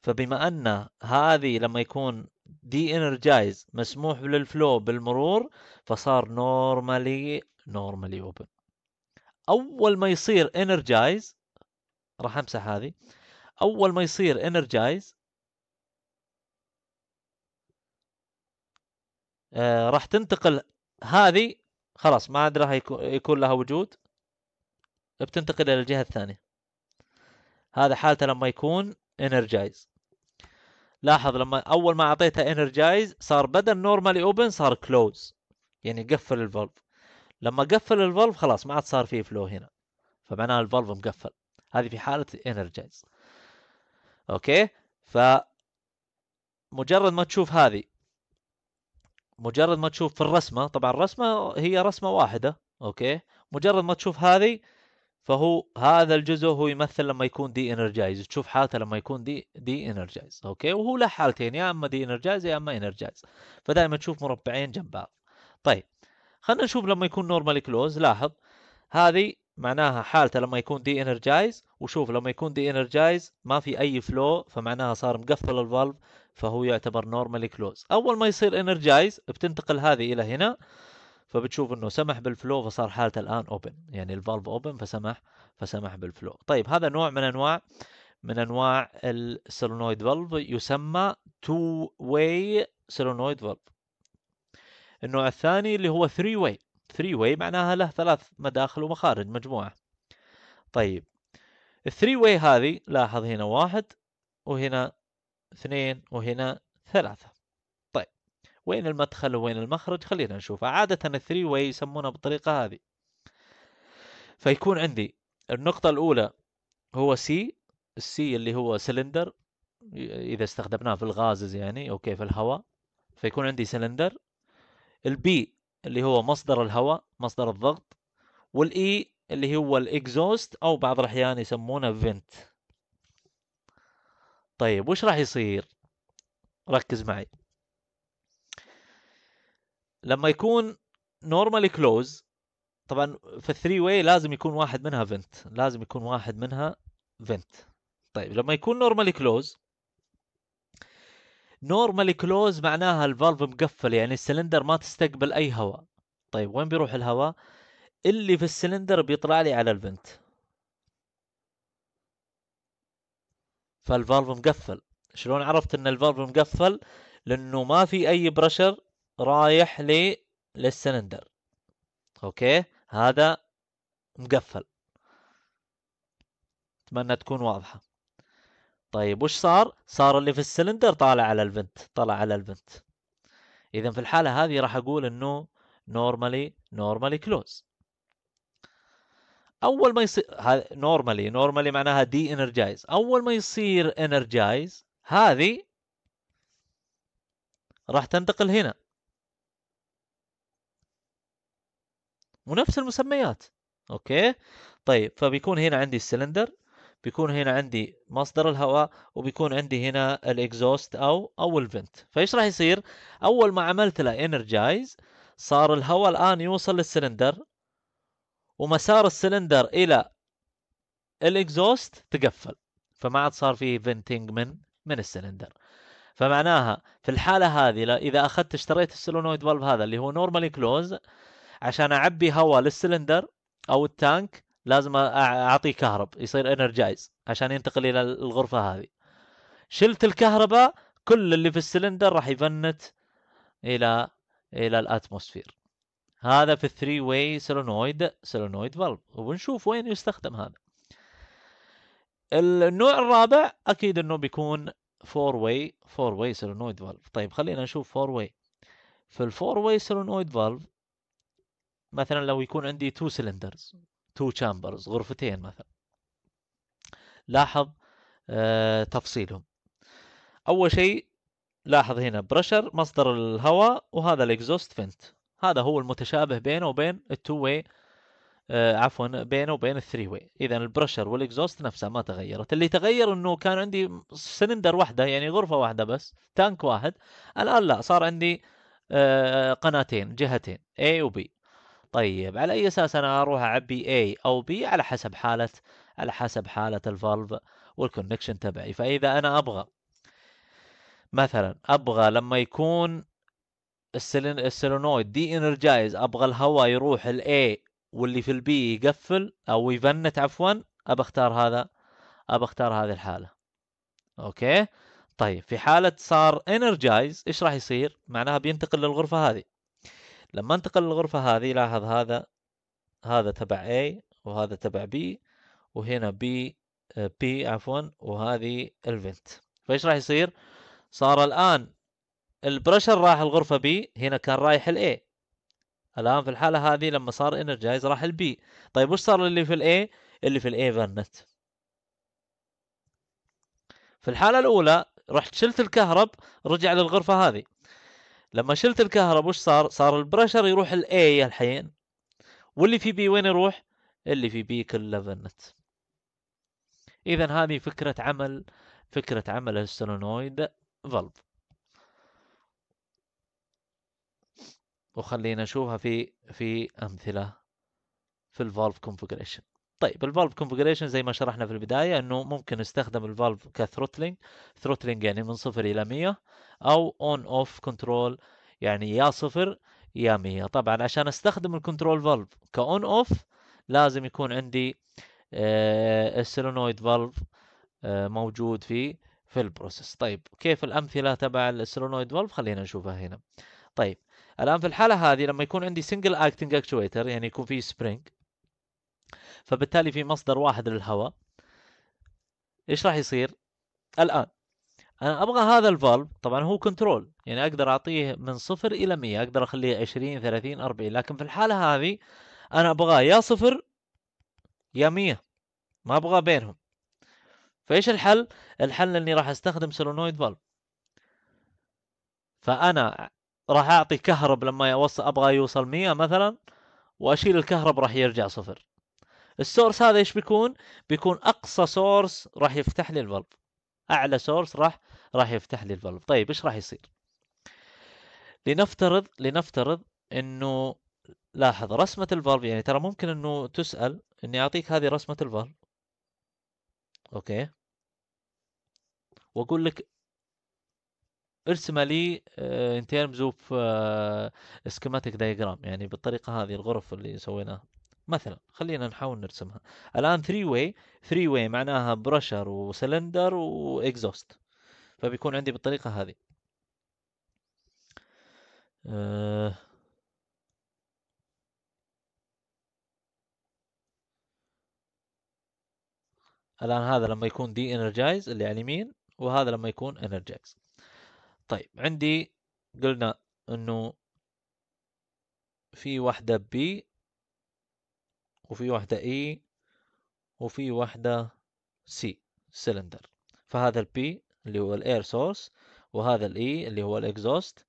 فبما ان هذه لما يكون دي انرجايز مسموح للفلو بالمرور فصار نورمالي نورمالي اوبن اول ما يصير انرجايز راح امسح هذه اول ما يصير انرجايز آه راح تنتقل هذه خلاص ما عاد راح يكون لها وجود بتنتقل الى الجهه الثانيه هذا حالته لما يكون انرجايز لاحظ لما اول ما اعطيتها انرجايز صار بدل نورمالي اوبن صار كلوز يعني قفل الفولف لما قفل الفولف خلاص ما عاد صار فيه فلو هنا فمعناها الفولف مقفل هذه في حاله انرجايز اوكي ف مجرد ما تشوف هذه مجرد ما تشوف في الرسمه طبعا الرسمه هي رسمه واحده اوكي مجرد ما تشوف هذه فهو هذا الجزء هو يمثل لما يكون دي انرجايز تشوف حالته لما يكون دي دي انرجايز اوكي وهو له حالتين يا اما دي انرجايز يا اما انرجايز فدائما تشوف مربعين جنب بعض طيب خلينا نشوف لما يكون نورمالي كلوز لاحظ هذه معناها حالته لما يكون دي انرجايز وشوف لما يكون دي انرجايز ما في اي فلو فمعناها صار مقفل الفالف فهو يعتبر نورمالي كلوز اول ما يصير انرجايز بتنتقل هذه الى هنا فبتشوف انه سمح بالفلو فصار حالته الان اوبن يعني الفالف اوبن فسمح فسمح بالفلو طيب هذا نوع من انواع من انواع السولنويد فالف يسمى تو واي سولنويد فالف النوع الثاني اللي هو ثري واي ثري واي معناها له ثلاث مداخل ومخارج مجموعه طيب الثري واي هذه لاحظ هنا واحد وهنا اثنين وهنا ثلاثة وين المدخل وين المخرج خلينا نشوفه عادة الثري واي يسمونها بالطريقة هذه فيكون عندي النقطة الأولى هو سي السي اللي هو سلندر إذا استخدمناه في الغازز يعني أوكي في الهواء فيكون عندي سلندر البي اللي هو مصدر الهواء مصدر الضغط والاي e اللي هو الاكزوست او بعض الاحيان يسمونه فنت طيب وش راح يصير ركز معي لما يكون نورمالي كلوز طبعا في الثري واي لازم يكون واحد منها فنت لازم يكون واحد منها فنت طيب لما يكون نورمالي كلوز نورمالي كلوز معناها الفالف مقفل يعني السلندر ما تستقبل اي هواء طيب وين بيروح الهواء اللي في السلندر بيطلع لي على الفنت فالفالف مقفل شلون عرفت ان الفالف مقفل لانه ما في اي برشر رايح لي للسلندر اوكي هذا مقفل اتمنى تكون واضحه طيب وش صار صار اللي في السلندر طالع على الفنت طلع على الفنت اذا في الحاله هذه راح اقول انه نورمالي نورمالي كلوز اول ما يصير نورمالي نورمالي معناها دي انرجايز اول ما يصير انرجايز هذه راح تنتقل هنا ونفس المسميات اوكي طيب فبيكون هنا عندي السلندر بيكون هنا عندي مصدر الهواء وبيكون عندي هنا الاكزوست او او الفنت فايش راح يصير اول ما عملت له انرجايز صار الهواء الان يوصل للسلندر ومسار السلندر الى الاكزوست تقفل فما عاد صار فيه فنتنج من من السلندر فمعناها في الحاله هذه اذا اخذت اشتريت السولونويد فالف هذا اللي هو نورمالي كلوز عشان اعبي هواء للسلندر او التانك لازم اعطيه كهرب يصير انرجايز عشان ينتقل الى الغرفه هذه شلت الكهرباء كل اللي في السلندر راح يفنت الى الى الاتموسفير هذا في الثري واي سولونويد سولونويد فالف وبنشوف وين يستخدم هذا النوع الرابع اكيد انه بيكون فور واي فور واي سولونويد فالف طيب خلينا نشوف فور واي في الفور واي سولونويد فالف مثلا لو يكون عندي تو سلندرز تو شامبرز غرفتين مثلا لاحظ آه تفصيلهم اول شيء لاحظ هنا برشر مصدر الهواء وهذا الاكزوست فنت هذا هو المتشابه بينه وبين التو واي آه عفوا بينه وبين الثري واي اذا البرشر والاكزوست نفسها ما تغيرت اللي تغير انه كان عندي سلندر واحده يعني غرفه واحده بس تانك واحد الان لا صار عندي آه قناتين جهتين اي وبي طيب على اي اساس انا اروح اعبي اي او بي على حسب حاله على حسب حاله الفالف والكونكشن تبعي فاذا انا ابغى مثلا ابغى لما يكون السلين السلينويد دي انرجايز ابغى الهواء يروح الاي واللي في البي يقفل او يفنت عفوا ابى اختار هذا ابى اختار هذه الحاله اوكي طيب في حاله صار انرجايز ايش راح يصير معناها بينتقل للغرفه هذه لما انتقل للغرفة هذه لاحظ هذا هذا تبع A وهذا تبع B وهنا B B آه، عفوا وهذه الفنت فايش راح يصير؟ صار الآن البرشر راح الغرفة B هنا كان رايح ال A الآن في الحالة هذه لما صار انرجايز راح B طيب وش صار اللي في A؟ اللي في A فنت في الحالة الأولى رحت شلت الكهرب رجع للغرفة هذه لما شلت الكهرباء وش صار صار البريشر يروح الاي الحين واللي في بي وين يروح اللي في بي كله فنت اذا هذه فكره عمل فكره عمل السولينويد فالف وخلينا نشوفها في في امثله في الفالف كونفجريشن طيب الفالف كونفجريشن زي ما شرحنا في البدايه انه ممكن نستخدم الفالف كثروتلينج ثروتلينج يعني من صفر الى 100 او اون اوف كنترول يعني يا صفر يا 100 طبعا عشان استخدم الكنترول فالف كاون اوف لازم يكون عندي آه، السيلونويد فالف آه، موجود في في البروسيس طيب كيف الامثله تبع السيلونويد فالف خلينا نشوفها هنا طيب الان في الحاله هذه لما يكون عندي سنجل اكتنج اكتويتر يعني يكون في سبرينج فبالتالي في مصدر واحد للهواء ايش راح يصير الان انا ابغى هذا الفالف طبعا هو كنترول يعني اقدر اعطيه من صفر الى 100 اقدر اخليه 20 30 40 لكن في الحاله هذه انا ابغاه يا صفر يا مية ما ابغاه بينهم فايش الحل الحل اني راح استخدم سولونويد فالف فانا راح اعطي كهرب لما يوصل ابغى يوصل مية مثلا واشيل الكهرب راح يرجع صفر السورس هذا ايش بيكون بيكون اقصى سورس راح يفتح لي الفالف اعلى سورس راح راح يفتح لي الفالف طيب ايش راح يصير لنفترض لنفترض انه لاحظ رسمة الفالف يعني ترى ممكن انه تسأل اني اعطيك هذه رسمة الفالف اوكي واقول لك ارسم لي ان تيرمز اوف سكيماتيك دايجرام يعني بالطريقه هذه الغرف اللي سويناها مثلا خلينا نحاول نرسمها الان 3 واي 3 واي معناها برشر وسلندر واكزوست فبيكون عندي بالطريقه هذه أه... الان هذا لما يكون دي انرجايز اللي على اليمين وهذا لما يكون انرجايز طيب عندي قلنا انه في واحده بي وفي واحدة E وفي واحدة C سلندر فهذا البي اللي هو الاير سورس وهذا الاي e اللي هو الاكزوست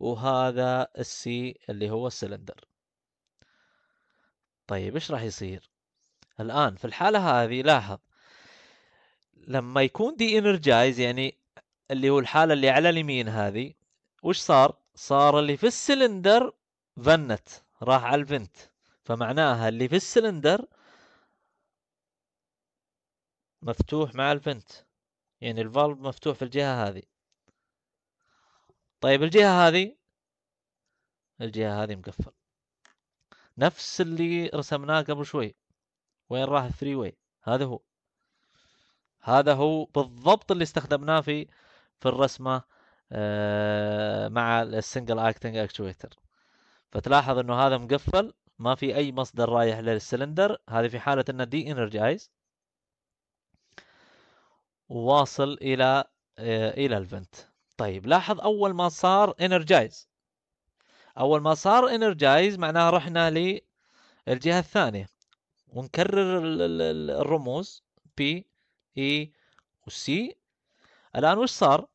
وهذا السي اللي هو السلندر طيب ايش راح يصير الان في الحالة هذه لاحظ لما يكون دي انرجايز يعني اللي هو الحالة اللي على اليمين هذه وش صار صار اللي في السلندر فنت راح على الفنت فمعناها اللي في السلندر مفتوح مع الفنت يعني الفالب مفتوح في الجهة هذه طيب الجهة هذه الجهة هذه مقفل نفس اللي رسمناه قبل شوي وين راح الثري واي هذا هو هذا هو بالضبط اللي استخدمناه في في الرسمة آه، مع السنجل اكتنج اكتويتر فتلاحظ انه هذا مقفل ما في اي مصدر رايح للسلندر هذه في حاله انه دي انرجايز وواصل الى آه، الى الفنت طيب لاحظ اول ما صار انرجايز اول ما صار انرجايز معناها رحنا للجهه الثانيه ونكرر الرموز بي اي وسي الان وش صار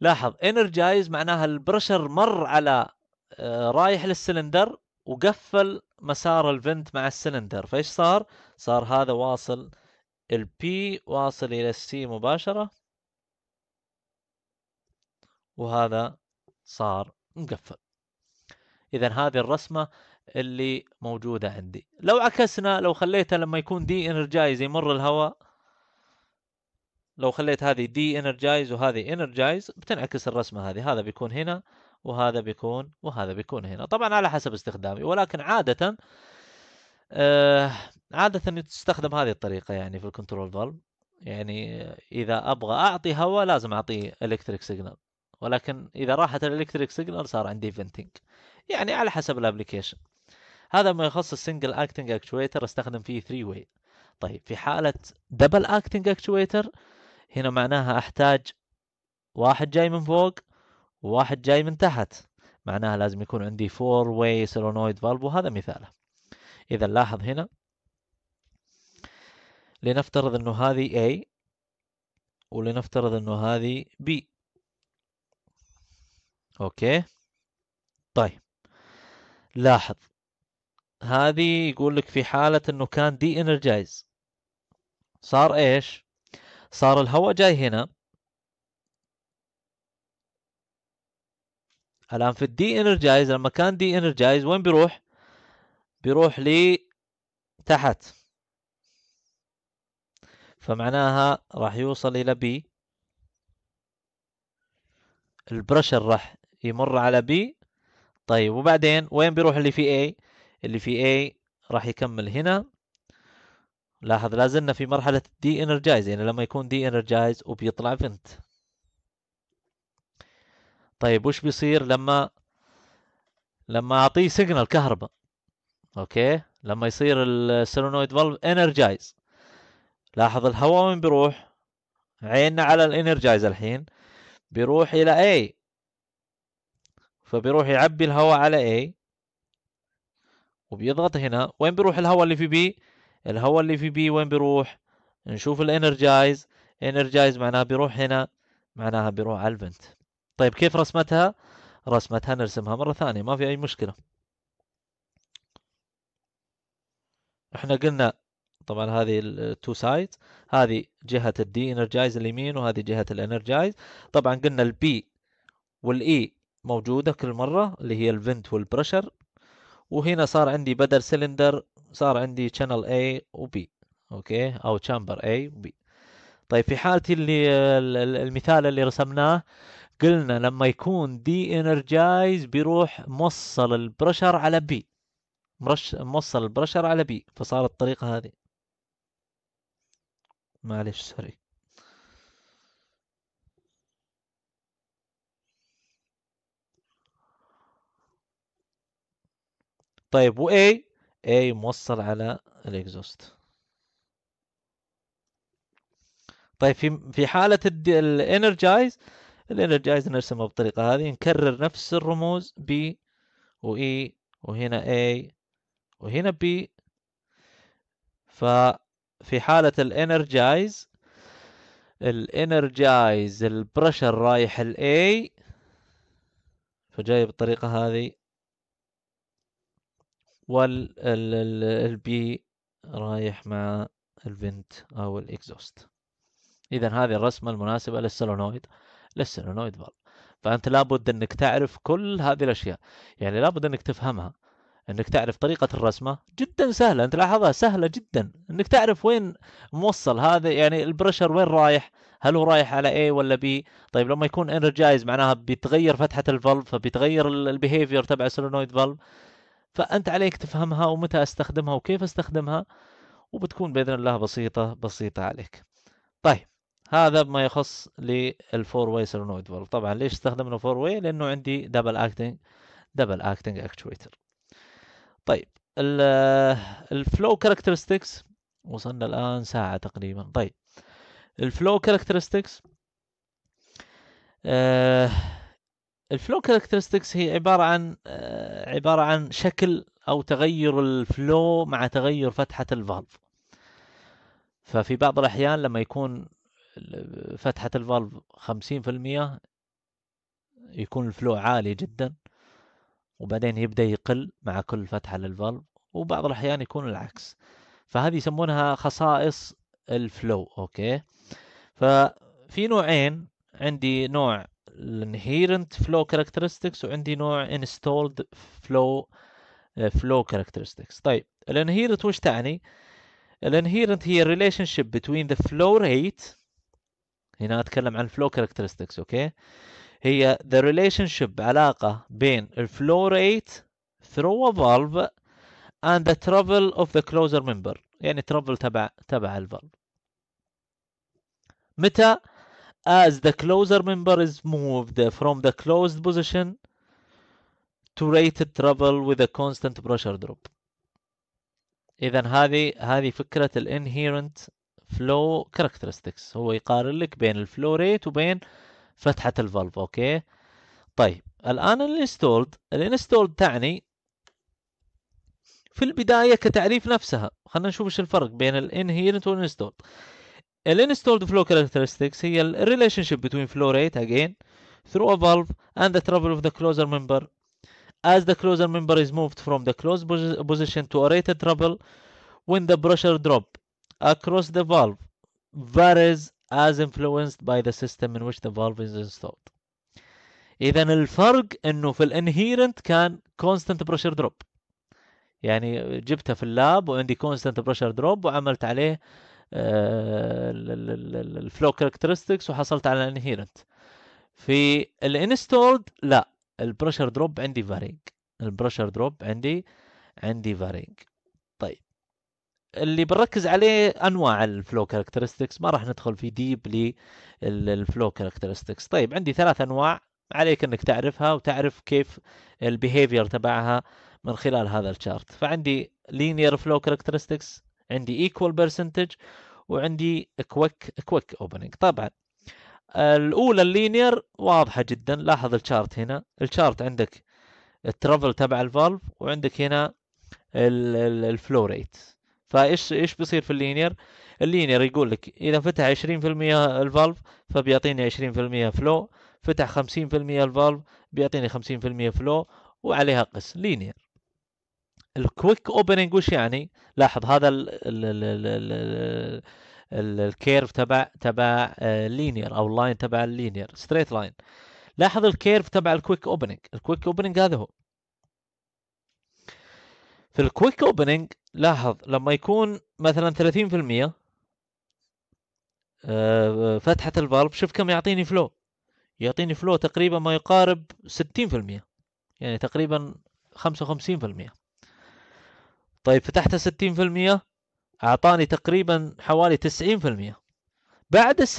لاحظ انرجايز معناها البرشر مر على آه، رايح للسلندر وقفل مسار الفنت مع السلندر فايش صار؟ صار هذا واصل البي واصل الى السي مباشره وهذا صار مقفل اذا هذه الرسمه اللي موجوده عندي لو عكسنا لو خليتها لما يكون دي انرجايز يمر الهواء لو خليت هذه دي انرجايز وهذه انرجايز بتنعكس الرسمه هذه هذا بيكون هنا وهذا بيكون وهذا بيكون هنا طبعا على حسب استخدامي ولكن عادة آه، عادة تستخدم هذه الطريقة يعني في الكنترول فالف يعني إذا أبغى أعطي هواء لازم أعطيه إلكتريك سيجنال ولكن إذا راحت الإلكتريك سيجنال صار عندي فنتنج يعني على حسب الابلكيشن هذا ما يخص السنجل اكتنج اكتويتر استخدم فيه 3 واي طيب في حالة دبل اكتنج اكتويتر هنا معناها احتاج واحد جاي من فوق وواحد جاي من تحت معناها لازم يكون عندي فور واي سولونويد فالف وهذا مثاله اذا لاحظ هنا لنفترض انه هذه A ولنفترض انه هذه B اوكي طيب لاحظ هذه يقول لك في حالة انه كان دي انرجايز صار ايش صار الهواء جاي هنا الان في الدي انرجايز لما كان دي انرجايز وين بيروح؟ بيروح لي تحت فمعناها راح يوصل الى بي البرشر راح يمر على بي طيب وبعدين وين بيروح اللي في اي اللي في اي راح يكمل هنا لاحظ لازلنا في مرحلة دي انرجايز يعني لما يكون دي انرجايز وبيطلع فنت طيب وش بيصير لما لما اعطيه سيجنال كهرباء اوكي لما يصير السولينويد فالف انرجايز لاحظ الهواء وين بيروح عيننا على الانرجايز الحين بيروح الى اي فبيروح يعبي الهواء على اي وبيضغط هنا وين بيروح الهواء اللي في بي الهواء اللي في بي وين بيروح نشوف الانرجايز انرجايز معناها بيروح هنا معناها بيروح على الفنت طيب كيف رسمتها؟ رسمتها نرسمها مرة ثانية ما في أي مشكلة احنا قلنا طبعا هذه التو سايد هذه جهة الدي انرجايز اليمين وهذه جهة الانرجايز طبعا قلنا البي والاي e موجودة كل مرة اللي هي الفنت والبرشر وهنا صار عندي بدل سلندر صار عندي شانل اي وبي اوكي او تشامبر اي وبي طيب في حالتي اللي المثال اللي رسمناه قلنا لما يكون دي انرجايز بيروح موصل البرشر على بي مرش موصل البرشر على بي فصار الطريقة هذه معلش سوري طيب و A A موصل على الاكزوست طيب في في حالة الانرجايز الانرجايز نرسمه بالطريقه هذه نكرر نفس الرموز B و E وهنا A وهنا B ففي حالة الانرجايز الانرجايز البرشر رايح الاي فجاي بالطريقة هذه وال والبي رايح مع الفنت او الاكزوست اذا هذه الرسمة المناسبة للسولونويد للسولينويد فالف فانت لابد انك تعرف كل هذه الاشياء يعني لابد انك تفهمها انك تعرف طريقة الرسمة جدا سهلة انت لاحظها سهلة جدا انك تعرف وين موصل هذا يعني البريشر وين رايح هل هو رايح على A ولا B طيب لما يكون انرجايز معناها بيتغير فتحة الفالف فبيتغير البيهيفير تبع السولينويد فالف فانت عليك تفهمها ومتى استخدمها وكيف استخدمها وبتكون باذن الله بسيطة بسيطة عليك طيب هذا بما يخص للفور واي سولينويد فالف طبعا ليش استخدمنا فور واي لانه عندي دبل اكتنج دبل اكتنج اكتويتر طيب الفلو كاركترستكس وصلنا الان ساعه تقريبا طيب الفلو كاركترستكس الفلو كاركترستكس هي عباره عن آه، عباره عن شكل او تغير الفلو مع تغير فتحه الفالف ففي بعض الاحيان لما يكون فتحة الفالف 50% يكون الفلو عالي جدا وبعدين يبدأ يقل مع كل فتحة للفالف وبعض الأحيان يكون العكس فهذه يسمونها خصائص الفلو أوكي ففي نوعين عندي نوع inherent flow characteristics وعندي نوع installed flow flow characteristics طيب الانهيرنت وش تعني؟ الانهيرنت هي relationship between the flow rate هنا اتكلم عن الفلو كاركترستكس اوكي هي the relationship علاقة بين الفلو ريت through a valve and the travel of the closer member يعني travel تبع تبع الفالف متى as the closer member is moved from the closed position to rated travel with a constant pressure drop إذا هذه هذه فكرة ال inherent فلو كاركترستكس هو يقارن لك بين الفلو ريت وبين فتحة الفالف اوكي طيب الان الانستولد الانستولد تعني في البداية كتعريف نفسها خلينا نشوف ايش الفرق بين الانهيرنت والانستولد الانستولد فلو كاركترستكس هي الريليشن شيب بين فلو ريت again through a valve and the travel of the closer member as the closer member is moved from the closed position to a rated travel when the pressure drop across the valve varies as influenced by the system in which the valve is installed اذا الفرق انه في الانهيرنت كان constant pressure drop يعني جبتها في اللاب وعندي constant pressure drop وعملت عليه آه، الفلو كاركترستكس وحصلت على الانهيرنت في الانستولد لا البريشر دروب عندي فارينج البريشر دروب عندي عندي فارينج اللي بنركز عليه انواع الفلو كاركترستكس ما راح ندخل في ديب للفلو كاركترستكس طيب عندي ثلاث انواع عليك انك تعرفها وتعرف كيف البيهيفير تبعها من خلال هذا الشارت فعندي لينير فلو كاركترستكس عندي ايكوال برسنتج وعندي كويك كويك اوبننج طبعا الاولى اللينير واضحه جدا لاحظ الشارت هنا الشارت عندك الترافل تبع الفالف وعندك هنا الفلو ريت فايش ايش بيصير في اللينير اللينير يقول لك اذا فتح 20% الفالف فبيعطيني 20% فلو فتح 50% الفالف بيعطيني 50% فلو وعليها قس لينير الكويك اوبننج وش يعني لاحظ هذا ال ال ال ال ال ال الكيرف تبع تبع آه، لينير او اللاين تبع اللينير ستريت لاين لاحظ الكيرف تبع الكويك اوبننج الكويك اوبننج هذا هو في الكويك اوبننج لاحظ لما يكون مثلا 30% آه، فتحة الفالف شوف كم يعطيني فلو يعطيني فلو تقريبا ما يقارب 60% يعني تقريبا 55% طيب فتحت 60% أعطاني تقريبا حوالي 90% بعد ال 60%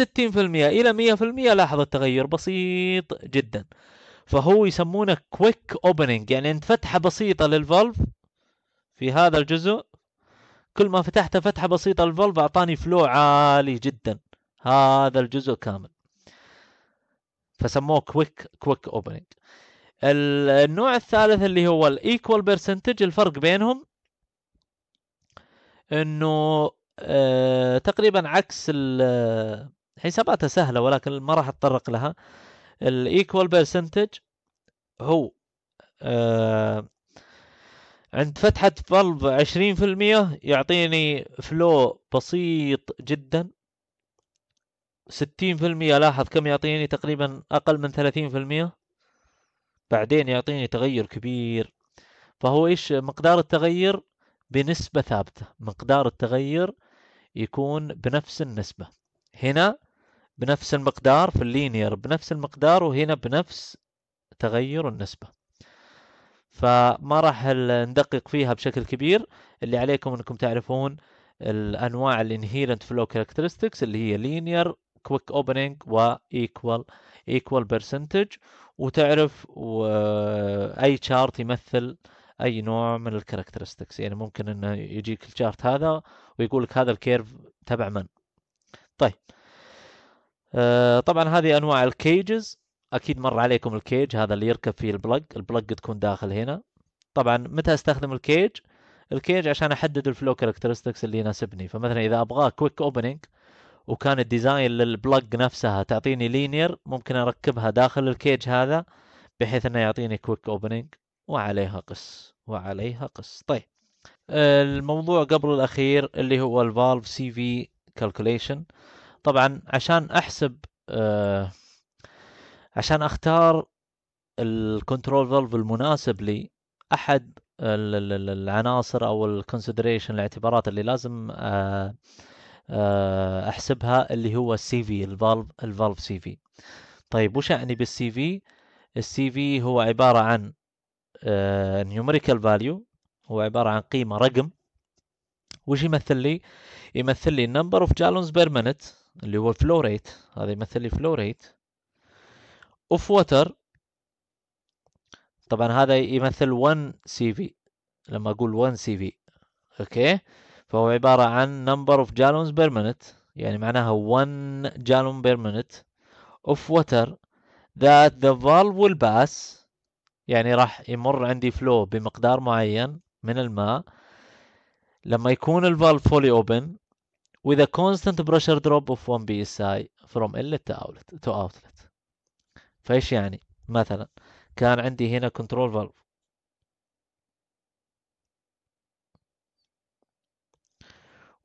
إلى 100% لاحظ التغير بسيط جدا فهو يسمونه كويك اوبننج يعني انت فتحة بسيطة للفالف في هذا الجزء كل ما فتحت فتحة بسيطة الفولف أعطاني فلو عالي جدا هذا الجزء كامل فسموه كويك كويك اوبننج النوع الثالث اللي هو الايكوال برسنتج الفرق بينهم انه آه تقريبا عكس حساباتها سهله ولكن ما راح اتطرق لها الايكوال برسنتج هو آه عند فتحة فالف 20% يعطيني فلو بسيط جدا 60% لاحظ كم يعطيني تقريبا أقل من 30% بعدين يعطيني تغير كبير فهو إيش مقدار التغير بنسبة ثابتة مقدار التغير يكون بنفس النسبة هنا بنفس المقدار في اللينير بنفس المقدار وهنا بنفس تغير النسبة فما راح ندقق فيها بشكل كبير اللي عليكم انكم تعرفون الانواع الانهيرنت فلو كاركترستكس اللي هي لينير كويك اوبننج وايكوال ايكوال برسنتج وتعرف اي شارت يمثل اي نوع من الكاركترستكس يعني ممكن انه يجيك الشارت هذا ويقول لك هذا الكيرف تبع من طيب آه، طبعا هذه انواع الكيجز اكيد مر عليكم الكيج هذا اللي يركب فيه البلج البلج تكون داخل هنا طبعا متى استخدم الكيج الكيج عشان احدد الفلو كاركترستكس اللي يناسبني فمثلا اذا ابغاه كويك اوبننج وكان الديزاين للبلج نفسها تعطيني لينير ممكن اركبها داخل الكيج هذا بحيث انه يعطيني كويك اوبننج وعليها قس وعليها قس طيب الموضوع قبل الاخير اللي هو الفالف سي في كالكوليشن طبعا عشان احسب آه عشان اختار الكنترول فالف المناسب لي احد العناصر او الكونسيدريشن الاعتبارات اللي لازم آه، آه، احسبها اللي هو السي في الفالف الفالف سي في طيب وش يعني بالسي في السي في هو عباره عن نيوميريكال آه، فاليو هو عباره عن قيمه رقم وش يمثل لي يمثل لي نمبر اوف جالونز بير مينت اللي هو الفلو ريت هذا يمثل لي فلو ريت اوف ووتر طبعا هذا يمثل 1 سي في لما اقول 1 سي في اوكي فهو عبارة عن number of gallons per minute يعني معناها 1 gallon per minute of water that the valve will pass يعني راح يمر عندي فلو بمقدار معين من الماء لما يكون الفالف fully open with a constant pressure drop of 1 psi from inlet to outlet to outlet فايش يعني مثلا كان عندي هنا كنترول فالف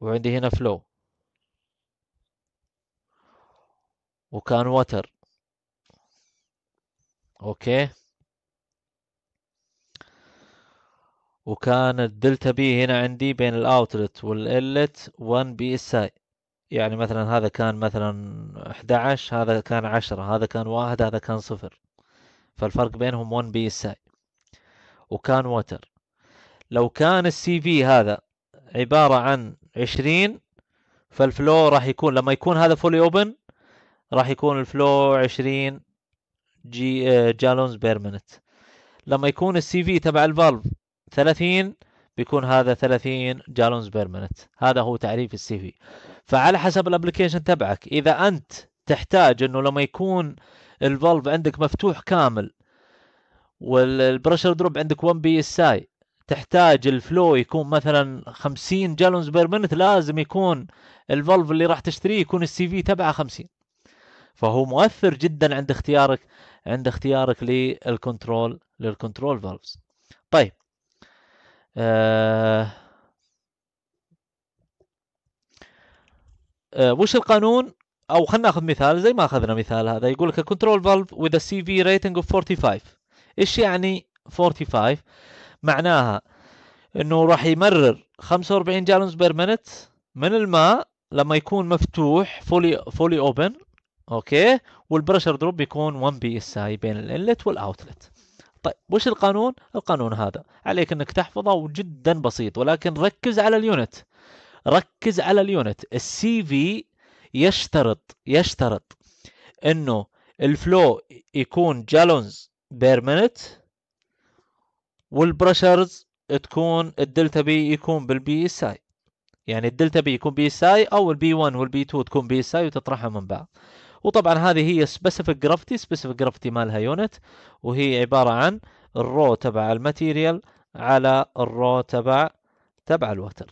وعندي هنا فلو وكان وتر اوكي وكان الدلتا بي هنا عندي بين الاوتلت والالت 1 بي اس اي يعني مثلا هذا كان مثلا 11 هذا كان 10 هذا كان واحد هذا كان صفر فالفرق بينهم 1 بي اس اي وكان وتر لو كان السي في هذا عبارة عن 20 فالفلو راح يكون لما يكون هذا فولي اوبن راح يكون الفلو 20 جي جالونز بير مينت لما يكون السي في تبع الفالف 30 بيكون هذا 30 جالونز منت هذا هو تعريف السي في فعلى حسب الابلكيشن تبعك اذا انت تحتاج انه لما يكون الفالف عندك مفتوح كامل والبرشر دروب عندك 1 بي اس اي تحتاج الفلو يكون مثلا 50 جالونز بير منت لازم يكون الفالف اللي راح تشتريه يكون السي في تبعه 50 فهو مؤثر جدا عند اختيارك عند اختيارك للكنترول للكنترول فالفز طيب آه، آه، وش القانون او خلينا ناخذ مثال زي ما اخذنا مثال هذا يقول لك كنترول فالف وذ سي في ريتنج اوف 45 ايش يعني 45 معناها انه راح يمرر 45 جالونز بير مينت من الماء لما يكون مفتوح فولي فولي اوبن اوكي والبريشر دروب بيكون 1 بي اس اي بين الانلت والاوتلت طيب وش القانون القانون هذا عليك انك تحفظه وجدا بسيط ولكن ركز على اليونت ركز على اليونت السي في يشترط يشترط انه الفلو يكون جالونز بير مينت والبرشرز تكون الدلتا بي يكون بالبي اس اي يعني الدلتا بي يكون بي اس اي او البي 1 والبي 2 تكون بي اس اي وتطرحها من بعض وطبعا هذه هي سبيسيفيك جرافيتي سبيسيفيك جرافيتي مالها يونت وهي عباره عن الرو تبع الماتيريال على الرو تبع تبع الوتر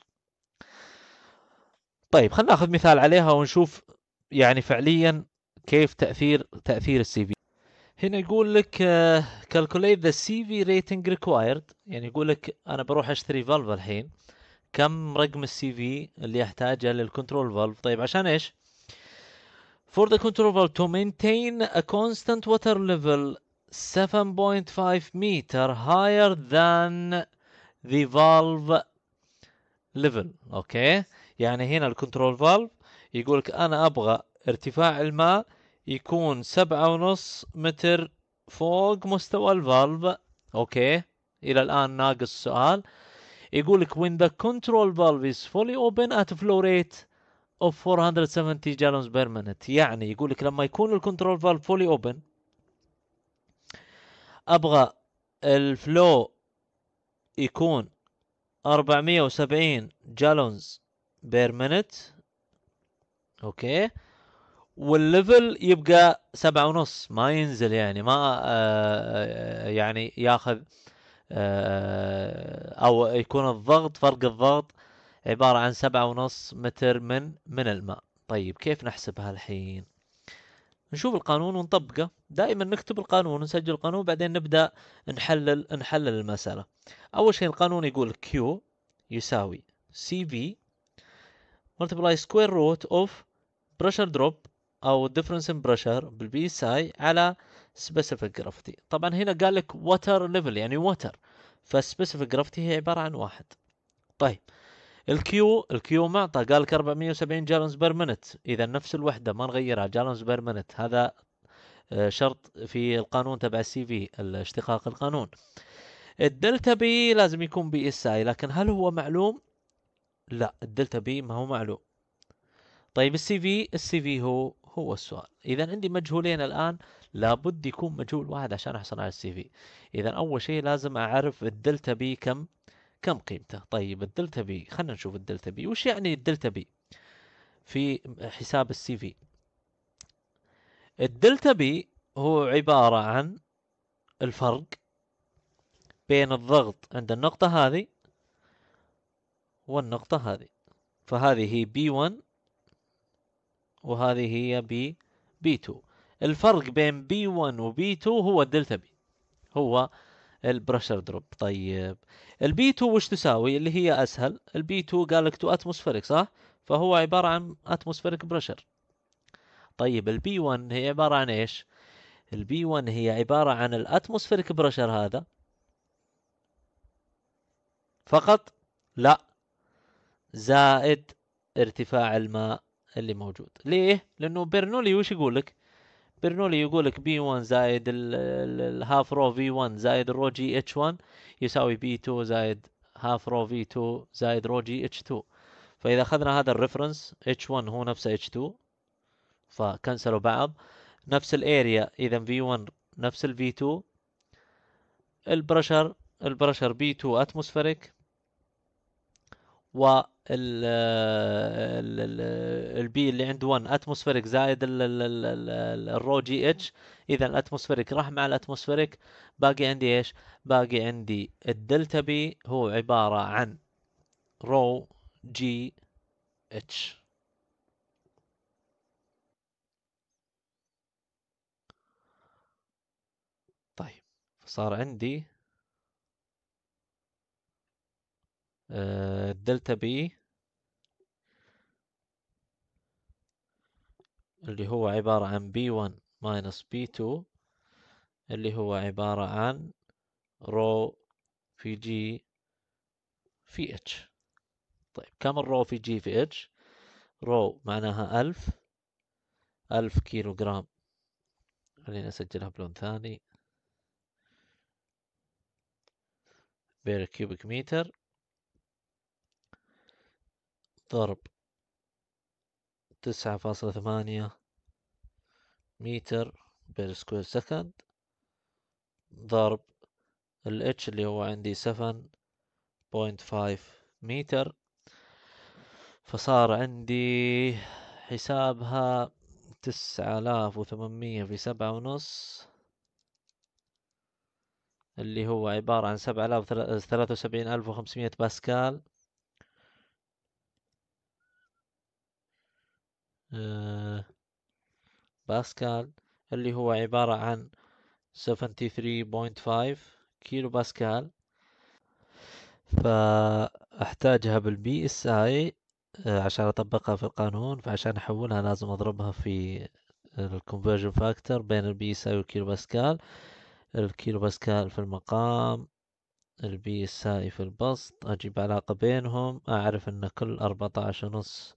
طيب خلينا ناخذ مثال عليها ونشوف يعني فعليا كيف تاثير تاثير السي في هنا يقول لك كالكوليت ذا سي في ريتنج ريكوايرد يعني يقول لك انا بروح اشتري فالف الحين كم رقم السي في اللي احتاجه للكنترول فالف طيب عشان ايش for the control valve to maintain a constant water level 7.5 meter higher than the valve level اوكي يعني هنا الكنترول فالف يقولك انا ابغى ارتفاع الماء يكون سبعة ونص متر فوق مستوى الفالف اوكي الى الان ناقص سؤال يقولك when the control valve is fully open at flow rate of 470 gallons per minute يعني يقول لك لما يكون الكنترول فالف فولي اوبن ابغى الفلو يكون 470 جالونز بير مينت اوكي والليفل يبقى سبعة ونص ما ينزل يعني ما آه, آه، يعني ياخذ آه،, آه او يكون الضغط فرق الضغط عبارة عن سبعة ونص متر من من الماء طيب كيف نحسبها الحين نشوف القانون ونطبقه دائما نكتب القانون ونسجل القانون بعدين نبدأ نحلل نحلل المسألة أول شيء القانون يقول Q يساوي CV multiply square root of pressure drop أو difference in pressure بالبي ساي على specific gravity طبعا هنا قال لك water level يعني water فالspecific gravity هي عبارة عن واحد طيب الكيو الكيو معطى قال لك 470 جالونز بير منت اذا نفس الوحده ما نغيرها جالونز بير منت هذا آه، شرط في القانون تبع السي في اشتقاق القانون الدلتا بي لازم يكون بي اس اي لكن هل هو معلوم لا الدلتا بي ما هو معلوم طيب السي في السي في هو هو السؤال اذا عندي مجهولين الان لابد يكون مجهول واحد عشان احصل على السي في اذا اول شيء لازم اعرف الدلتا بي كم كم قيمته طيب الدلتا بي خلينا نشوف الدلتا بي وش يعني الدلتا بي في حساب السي في الدلتا بي هو عبارة عن الفرق بين الضغط عند النقطة هذه والنقطة هذه فهذه هي بي 1 وهذه هي بي بي 2 الفرق بين بي 1 وبي 2 هو الدلتا بي هو البريشر دروب طيب البي 2 وش تساوي اللي هي اسهل البي 2 قال لك تو اتموسفيريك صح فهو عباره عن اتموسفيريك بريشر طيب البي 1 هي عباره عن ايش البي 1 هي عباره عن الاتموسفيريك بريشر هذا فقط لا زائد ارتفاع الماء اللي موجود ليه لانه برنولي وش يقول لك برنولي يقول لك بي 1 زائد الهاف رو في 1 زائد الرو جي اتش 1 يساوي بي 2 زائد هاف رو في 2 زائد رو جي اتش 2 فاذا اخذنا هذا الريفرنس اتش 1 هو نفسه اتش 2 فكنسلوا بعض نفس الاريا اذا في 1 نفس الفي 2 البرشر البرشر بي 2 اتموسفيريك و البي اللي عند 1 اتموسفيريك زائد الرو جي اتش اذا الاتموسفيريك راح مع الاتموسفيريك باقي عندي ايش؟ باقي عندي الدلتا بي هو عباره عن رو جي اتش طيب فصار عندي آه، الدلتا بي إيه؟ اللي هو عبارة عن بي 1 ماينس بي 2 اللي هو عبارة عن رو في جي في اتش طيب كم الرو في جي في اتش رو معناها ألف ألف كيلو جرام خلينا نسجلها بلون ثاني بير كيوبيك متر ضرب تسعة فاصلة ثمانية متر بالسكوير سكند ضرب الاتش اللي هو عندي سفن بوينت فايف متر فصار عندي حسابها تسعة آلاف وثمانمية في سبعة ونص اللي هو عبارة عن سبعة آلاف ثلاثة وسبعين ألف وخمسمية باسكال آه، باسكال اللي هو عبارة عن 73.5 كيلو باسكال فأحتاجها بالبي اس اي آه، عشان أطبقها في القانون فعشان أحولها لازم أضربها في الكونفرجن فاكتور بين البي اس اي والكيلو باسكال الكيلو باسكال في المقام البي اس اي في البسط أجيب علاقة بينهم أعرف أن كل أربعة عشر ونص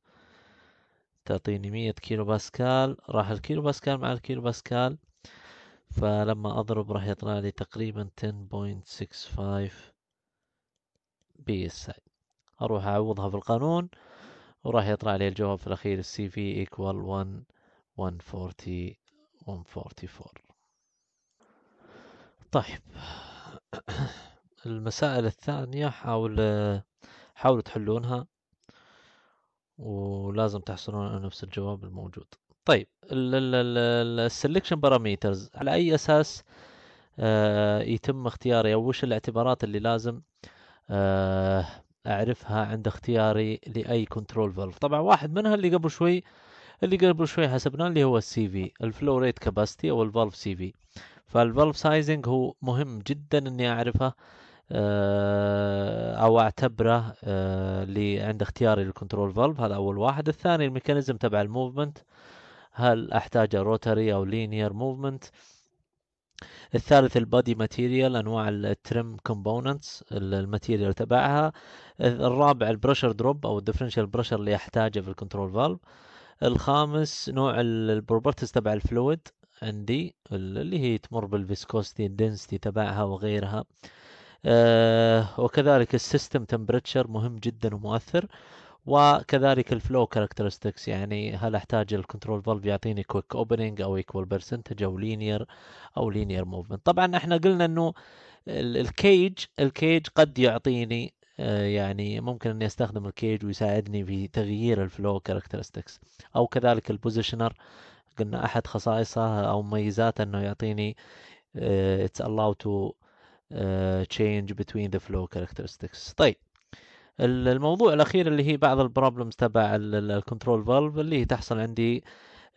تعطيني مية كيلو باسكال راح الكيلو باسكال مع الكيلو باسكال فلما أضرب راح يطلع لي تقريبا 10.65 بي اس اي أروح أعوضها في القانون وراح يطلع لي الجواب في الأخير السي في equal 1 140 144 طيب [CLEARS THROAT] المسائل الثانية حاول حاولوا تحلونها ولازم تحصلون على نفس الجواب الموجود طيب السلكشن باراميترز على اي اساس آه، يتم اختياري او وش الاعتبارات اللي لازم آه، اعرفها عند اختياري لاي كنترول فالف طبعا واحد منها اللي قبل شوي اللي قبل شوي حسبناه اللي هو السي في الفلو ريت كاباسيتي او الفالف سي في فالفالف سايزنج هو مهم جدا اني اعرفه آه، او اعتبره اللي آه، عند اختياري للكنترول فالف هذا اول واحد الثاني الميكانيزم تبع الموفمنت هل احتاجه روتري او لينير موفمنت الثالث البادي ماتيريال انواع الترم كومبوننتس الماتيريال تبعها الرابع البريشر دروب او الديفرنشال بريشر اللي احتاجه في الكنترول فالف الخامس نوع البروبرتيز تبع الفلويد عندي اللي هي تمر بالفيسكوستي الدنسيتي تبعها وغيرها آه، وكذلك السيستم تمبرتشر مهم جدا ومؤثر وكذلك الفلو كاركترستكس يعني هل احتاج الكنترول فالف يعطيني كويك اوبننج او ايكوال برسنتج او لينير او لينير موفمنت طبعا احنا قلنا انه الكيج الكيج قد يعطيني آه، يعني ممكن اني استخدم الكيج ويساعدني في تغيير الفلو كاركترستكس او كذلك البوزيشنر قلنا احد خصائصه او مميزاته انه يعطيني اتس آه، allowed تو آه، change between the flow characteristics طيب الموضوع الاخير اللي هي بعض البروبلمز تبع الكنترول فالف اللي هي تحصل عندي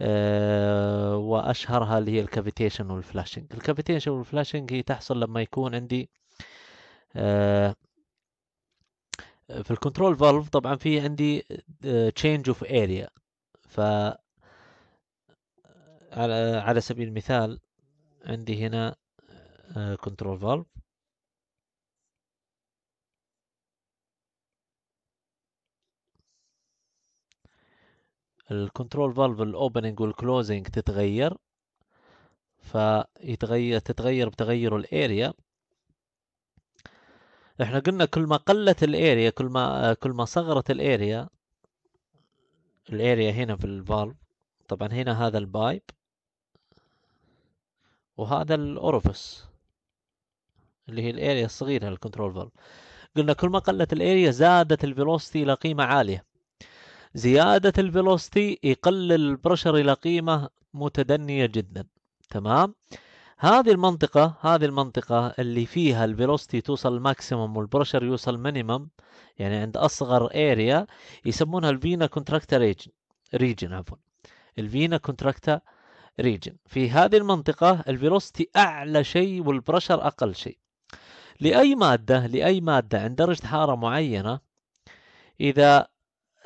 آه، واشهرها اللي هي الكافيتيشن والفلاشنج الكافيتيشن والفلاشنج هي تحصل لما يكون عندي آه، في الكنترول فالف طبعا في عندي تشينج اوف اريا ف على سبيل المثال عندي هنا كنترول فالف الكنترول فالف الاوبننج والكلوزنج تتغير فيتغير تتغير بتغير الاريا احنا قلنا كل ما قلت الاريا كل ما كل ما صغرت الاريا الاريا هنا في الفالف طبعا هنا هذا البايب وهذا الاورفس اللي هي الاريا الصغيره الكنترول فالف قلنا كل ما قلت الاريا زادت الفيلوسيتي الى قيمه عاليه زيادة الفيلوستي يقلل البرشر إلى قيمة متدنية جدا تمام هذه المنطقة هذه المنطقة اللي فيها الفيلوستي توصل ماكسيموم والبرشر يوصل مينيمم يعني عند أصغر اريا يسمونها الفينا كونتراكتا ريجن ريجن عفوا الفينا كونتراكتا ريجن في هذه المنطقة الفيلوستي أعلى شيء والبرشر أقل شيء لأي مادة لأي مادة عند درجة حرارة معينة إذا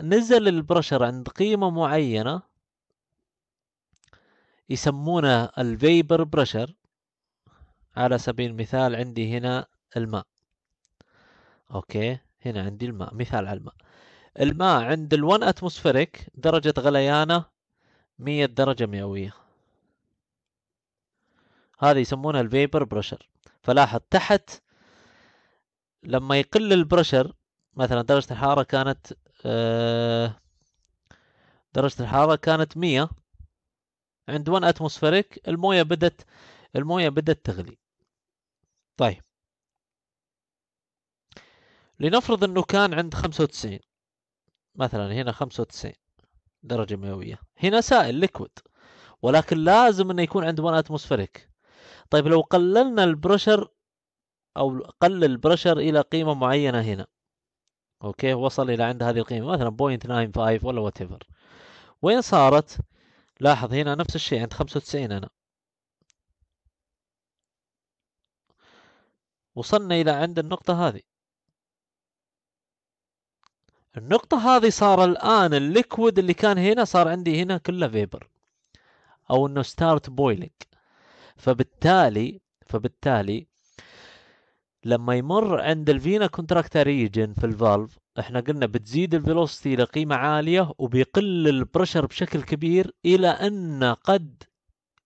نزل البرشر عند قيمة معينة يسمونه الفيبر برشر على سبيل المثال عندي هنا الماء اوكي هنا عندي الماء مثال على الماء الماء عند ال1 اتموسفيريك درجة غليانه 100 درجة مئوية هذا يسمونه الفيبر برشر فلاحظ تحت لما يقل البرشر مثلا درجة الحرارة كانت آه، درجة الحرارة كانت 100 عند 1 اتموسفيريك المويه بدت المويه بدت تغلي طيب لنفرض انه كان عند 95 مثلا هنا 95 درجة مئوية هنا سائل ليكويد ولكن لازم انه يكون عند 1 اتموسفيريك طيب لو قللنا البرشر او قل البرشر الى قيمة معينة هنا اوكي وصل الى عند هذه القيمه مثلا 0.95 ولا وات ايفر وين صارت لاحظ هنا نفس الشيء عند 95 انا وصلنا الى عند النقطه هذه النقطة هذه صار الآن الليكويد اللي كان هنا صار عندي هنا كله فيبر أو إنه ستارت بويلينج فبالتالي فبالتالي لما يمر عند الفينا كونتراكتا ريجن في الفالف احنا قلنا بتزيد الفيلوسيتي الى قيمه عاليه وبيقل البرشر بشكل كبير الى ان قد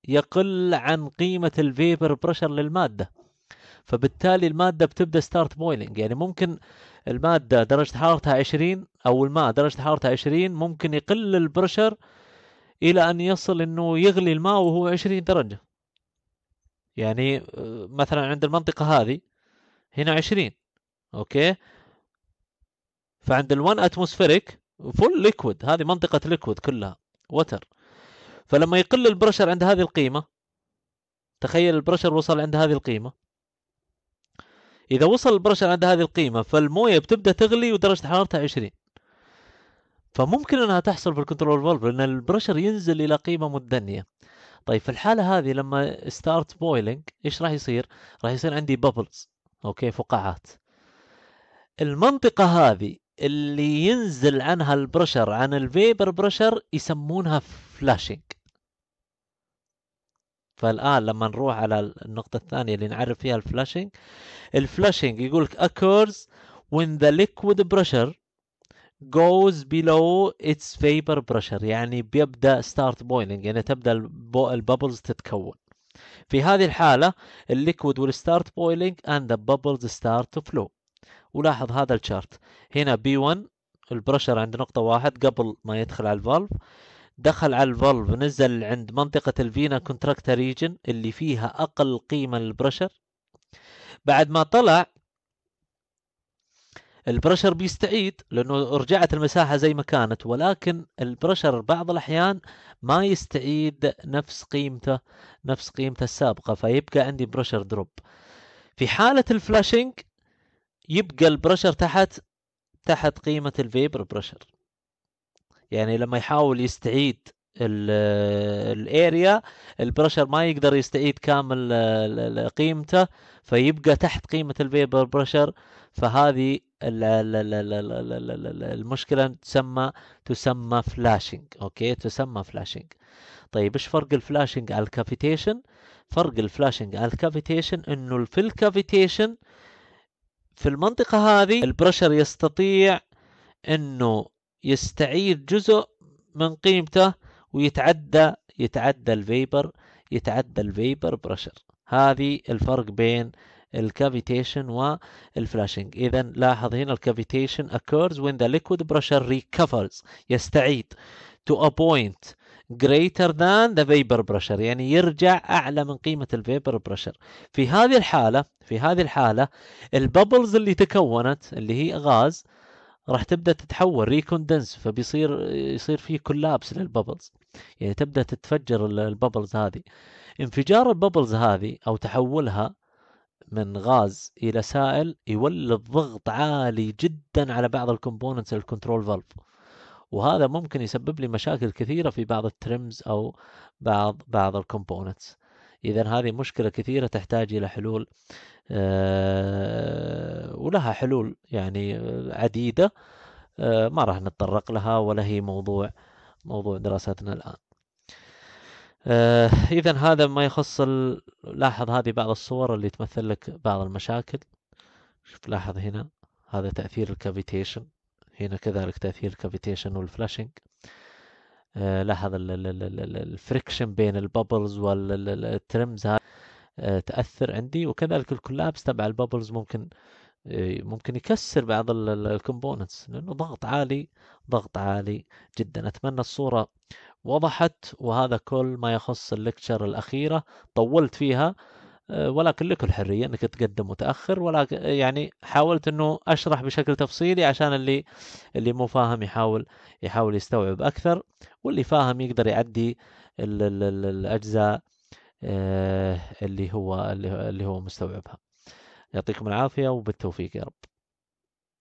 يقل عن قيمه الفيبر برشر للماده فبالتالي الماده بتبدا ستارت بويلنج يعني ممكن الماده درجه حرارتها 20 او الماء درجه حرارتها 20 ممكن يقل البرشر الى ان يصل انه يغلي الماء وهو 20 درجه يعني آه، مثلا عند المنطقه هذه هنا 20 اوكي فعند ال1 اتموسفيريك فول ليكويد هذه منطقه ليكويد كلها وتر فلما يقل البرشر عند هذه القيمه تخيل البرشر وصل عند هذه القيمه اذا وصل البرشر عند هذه القيمه فالمويه بتبدا تغلي ودرجه حرارتها 20 فممكن انها تحصل في الكنترول فولف لان البرشر ينزل الى قيمه مدنيه طيب في الحاله هذه لما ستارت بويلينج ايش راح يصير راح يصير عندي بابلز اوكي فقاعات المنطقة هذه اللي ينزل عنها البرشر عن الفيبر برشر يسمونها فلاشينج فالآن لما نروح على النقطة الثانية اللي نعرف فيها الفلاشينج الفلاشينج يقولك occurs when the liquid pressure goes below its vapor pressure يعني بيبدأ start boiling يعني تبدأ البابلز تتكون في هذه الحالة الليكويد will start boiling and the bubbles start to flow ولاحظ هذا الشارت هنا B1 البرشر عند نقطة واحد قبل ما يدخل على الفالف دخل على الفالف نزل عند منطقة الفينا كونتراكتا ريجن اللي فيها أقل قيمة للبرشر بعد ما طلع البرشر بيستعيد لانه رجعت المساحه زي ما كانت ولكن البرشر بعض الاحيان ما يستعيد نفس قيمته نفس قيمته السابقه فيبقى عندي برشر دروب في حاله الفلاشنج يبقى البرشر تحت تحت قيمه الفيبر برشر يعني لما يحاول يستعيد الاريا البرشر ما يقدر يستعيد كامل قيمته فيبقى تحت قيمه الفيبر برشر فهذه المشكله تسمى تسمى فلاشنج اوكي تسمى فلاشنج طيب ايش فرق الفلاشنج على الكافيتيشن فرق الفلاشنج على الكافيتيشن انه في الكافيتيشن في المنطقه هذه البرشر يستطيع انه يستعيد جزء من قيمته ويتعدى يتعدى الفيبر يتعدى الفيبر برشر هذه الفرق بين الكافيتيشن والفلاشنج اذا لاحظ هنا الكافيتيشن occurs when the liquid pressure recovers يستعيد to a point greater than the vapor pressure يعني يرجع اعلى من قيمه الفيبر بريشر في هذه الحاله في هذه الحاله الببلز اللي تكونت اللي هي غاز راح تبدا تتحول ريكوندنس فبيصير يصير في كولابس للببلز يعني تبدا تتفجر الببلز هذه انفجار الببلز هذه او تحولها من غاز الى سائل يولد ضغط عالي جدا على بعض الكومبوننتس الكنترول فالف وهذا ممكن يسبب لي مشاكل كثيره في بعض الترمز او بعض بعض الكومبوننتس اذا هذه مشكله كثيره تحتاج الى حلول أه ولها حلول يعني عديده أه ما راح نتطرق لها ولا هي موضوع موضوع دراستنا الان آه، اذا هذا ما يخص ال... لاحظ هذه بعض الصور اللي تمثل لك بعض المشاكل شوف لاحظ هنا هذا تاثير الكافيتيشن هنا كذلك تاثير الكافيتيشن والفلاشينج آه، لاحظ الفريكشن بين الببلز والترمز آه، تاثر عندي وكذلك الكولابس تبع الببلز ممكن إيه، ممكن يكسر بعض الكومبوننتس لانه ضغط عالي ضغط عالي جدا اتمنى الصوره وضحت وهذا كل ما يخص الليكتشر الاخيره طولت فيها إيه، ولكن لك الحريه انك تقدم متاخر ولكن يعني حاولت انه اشرح بشكل تفصيلي عشان اللي اللي مو فاهم يحاول يحاول يستوعب اكثر واللي فاهم يقدر يعدي الاجزاء إيه، اللي هو اللي هو مستوعبها يعطيكم العافيه وبالتوفيق يا رب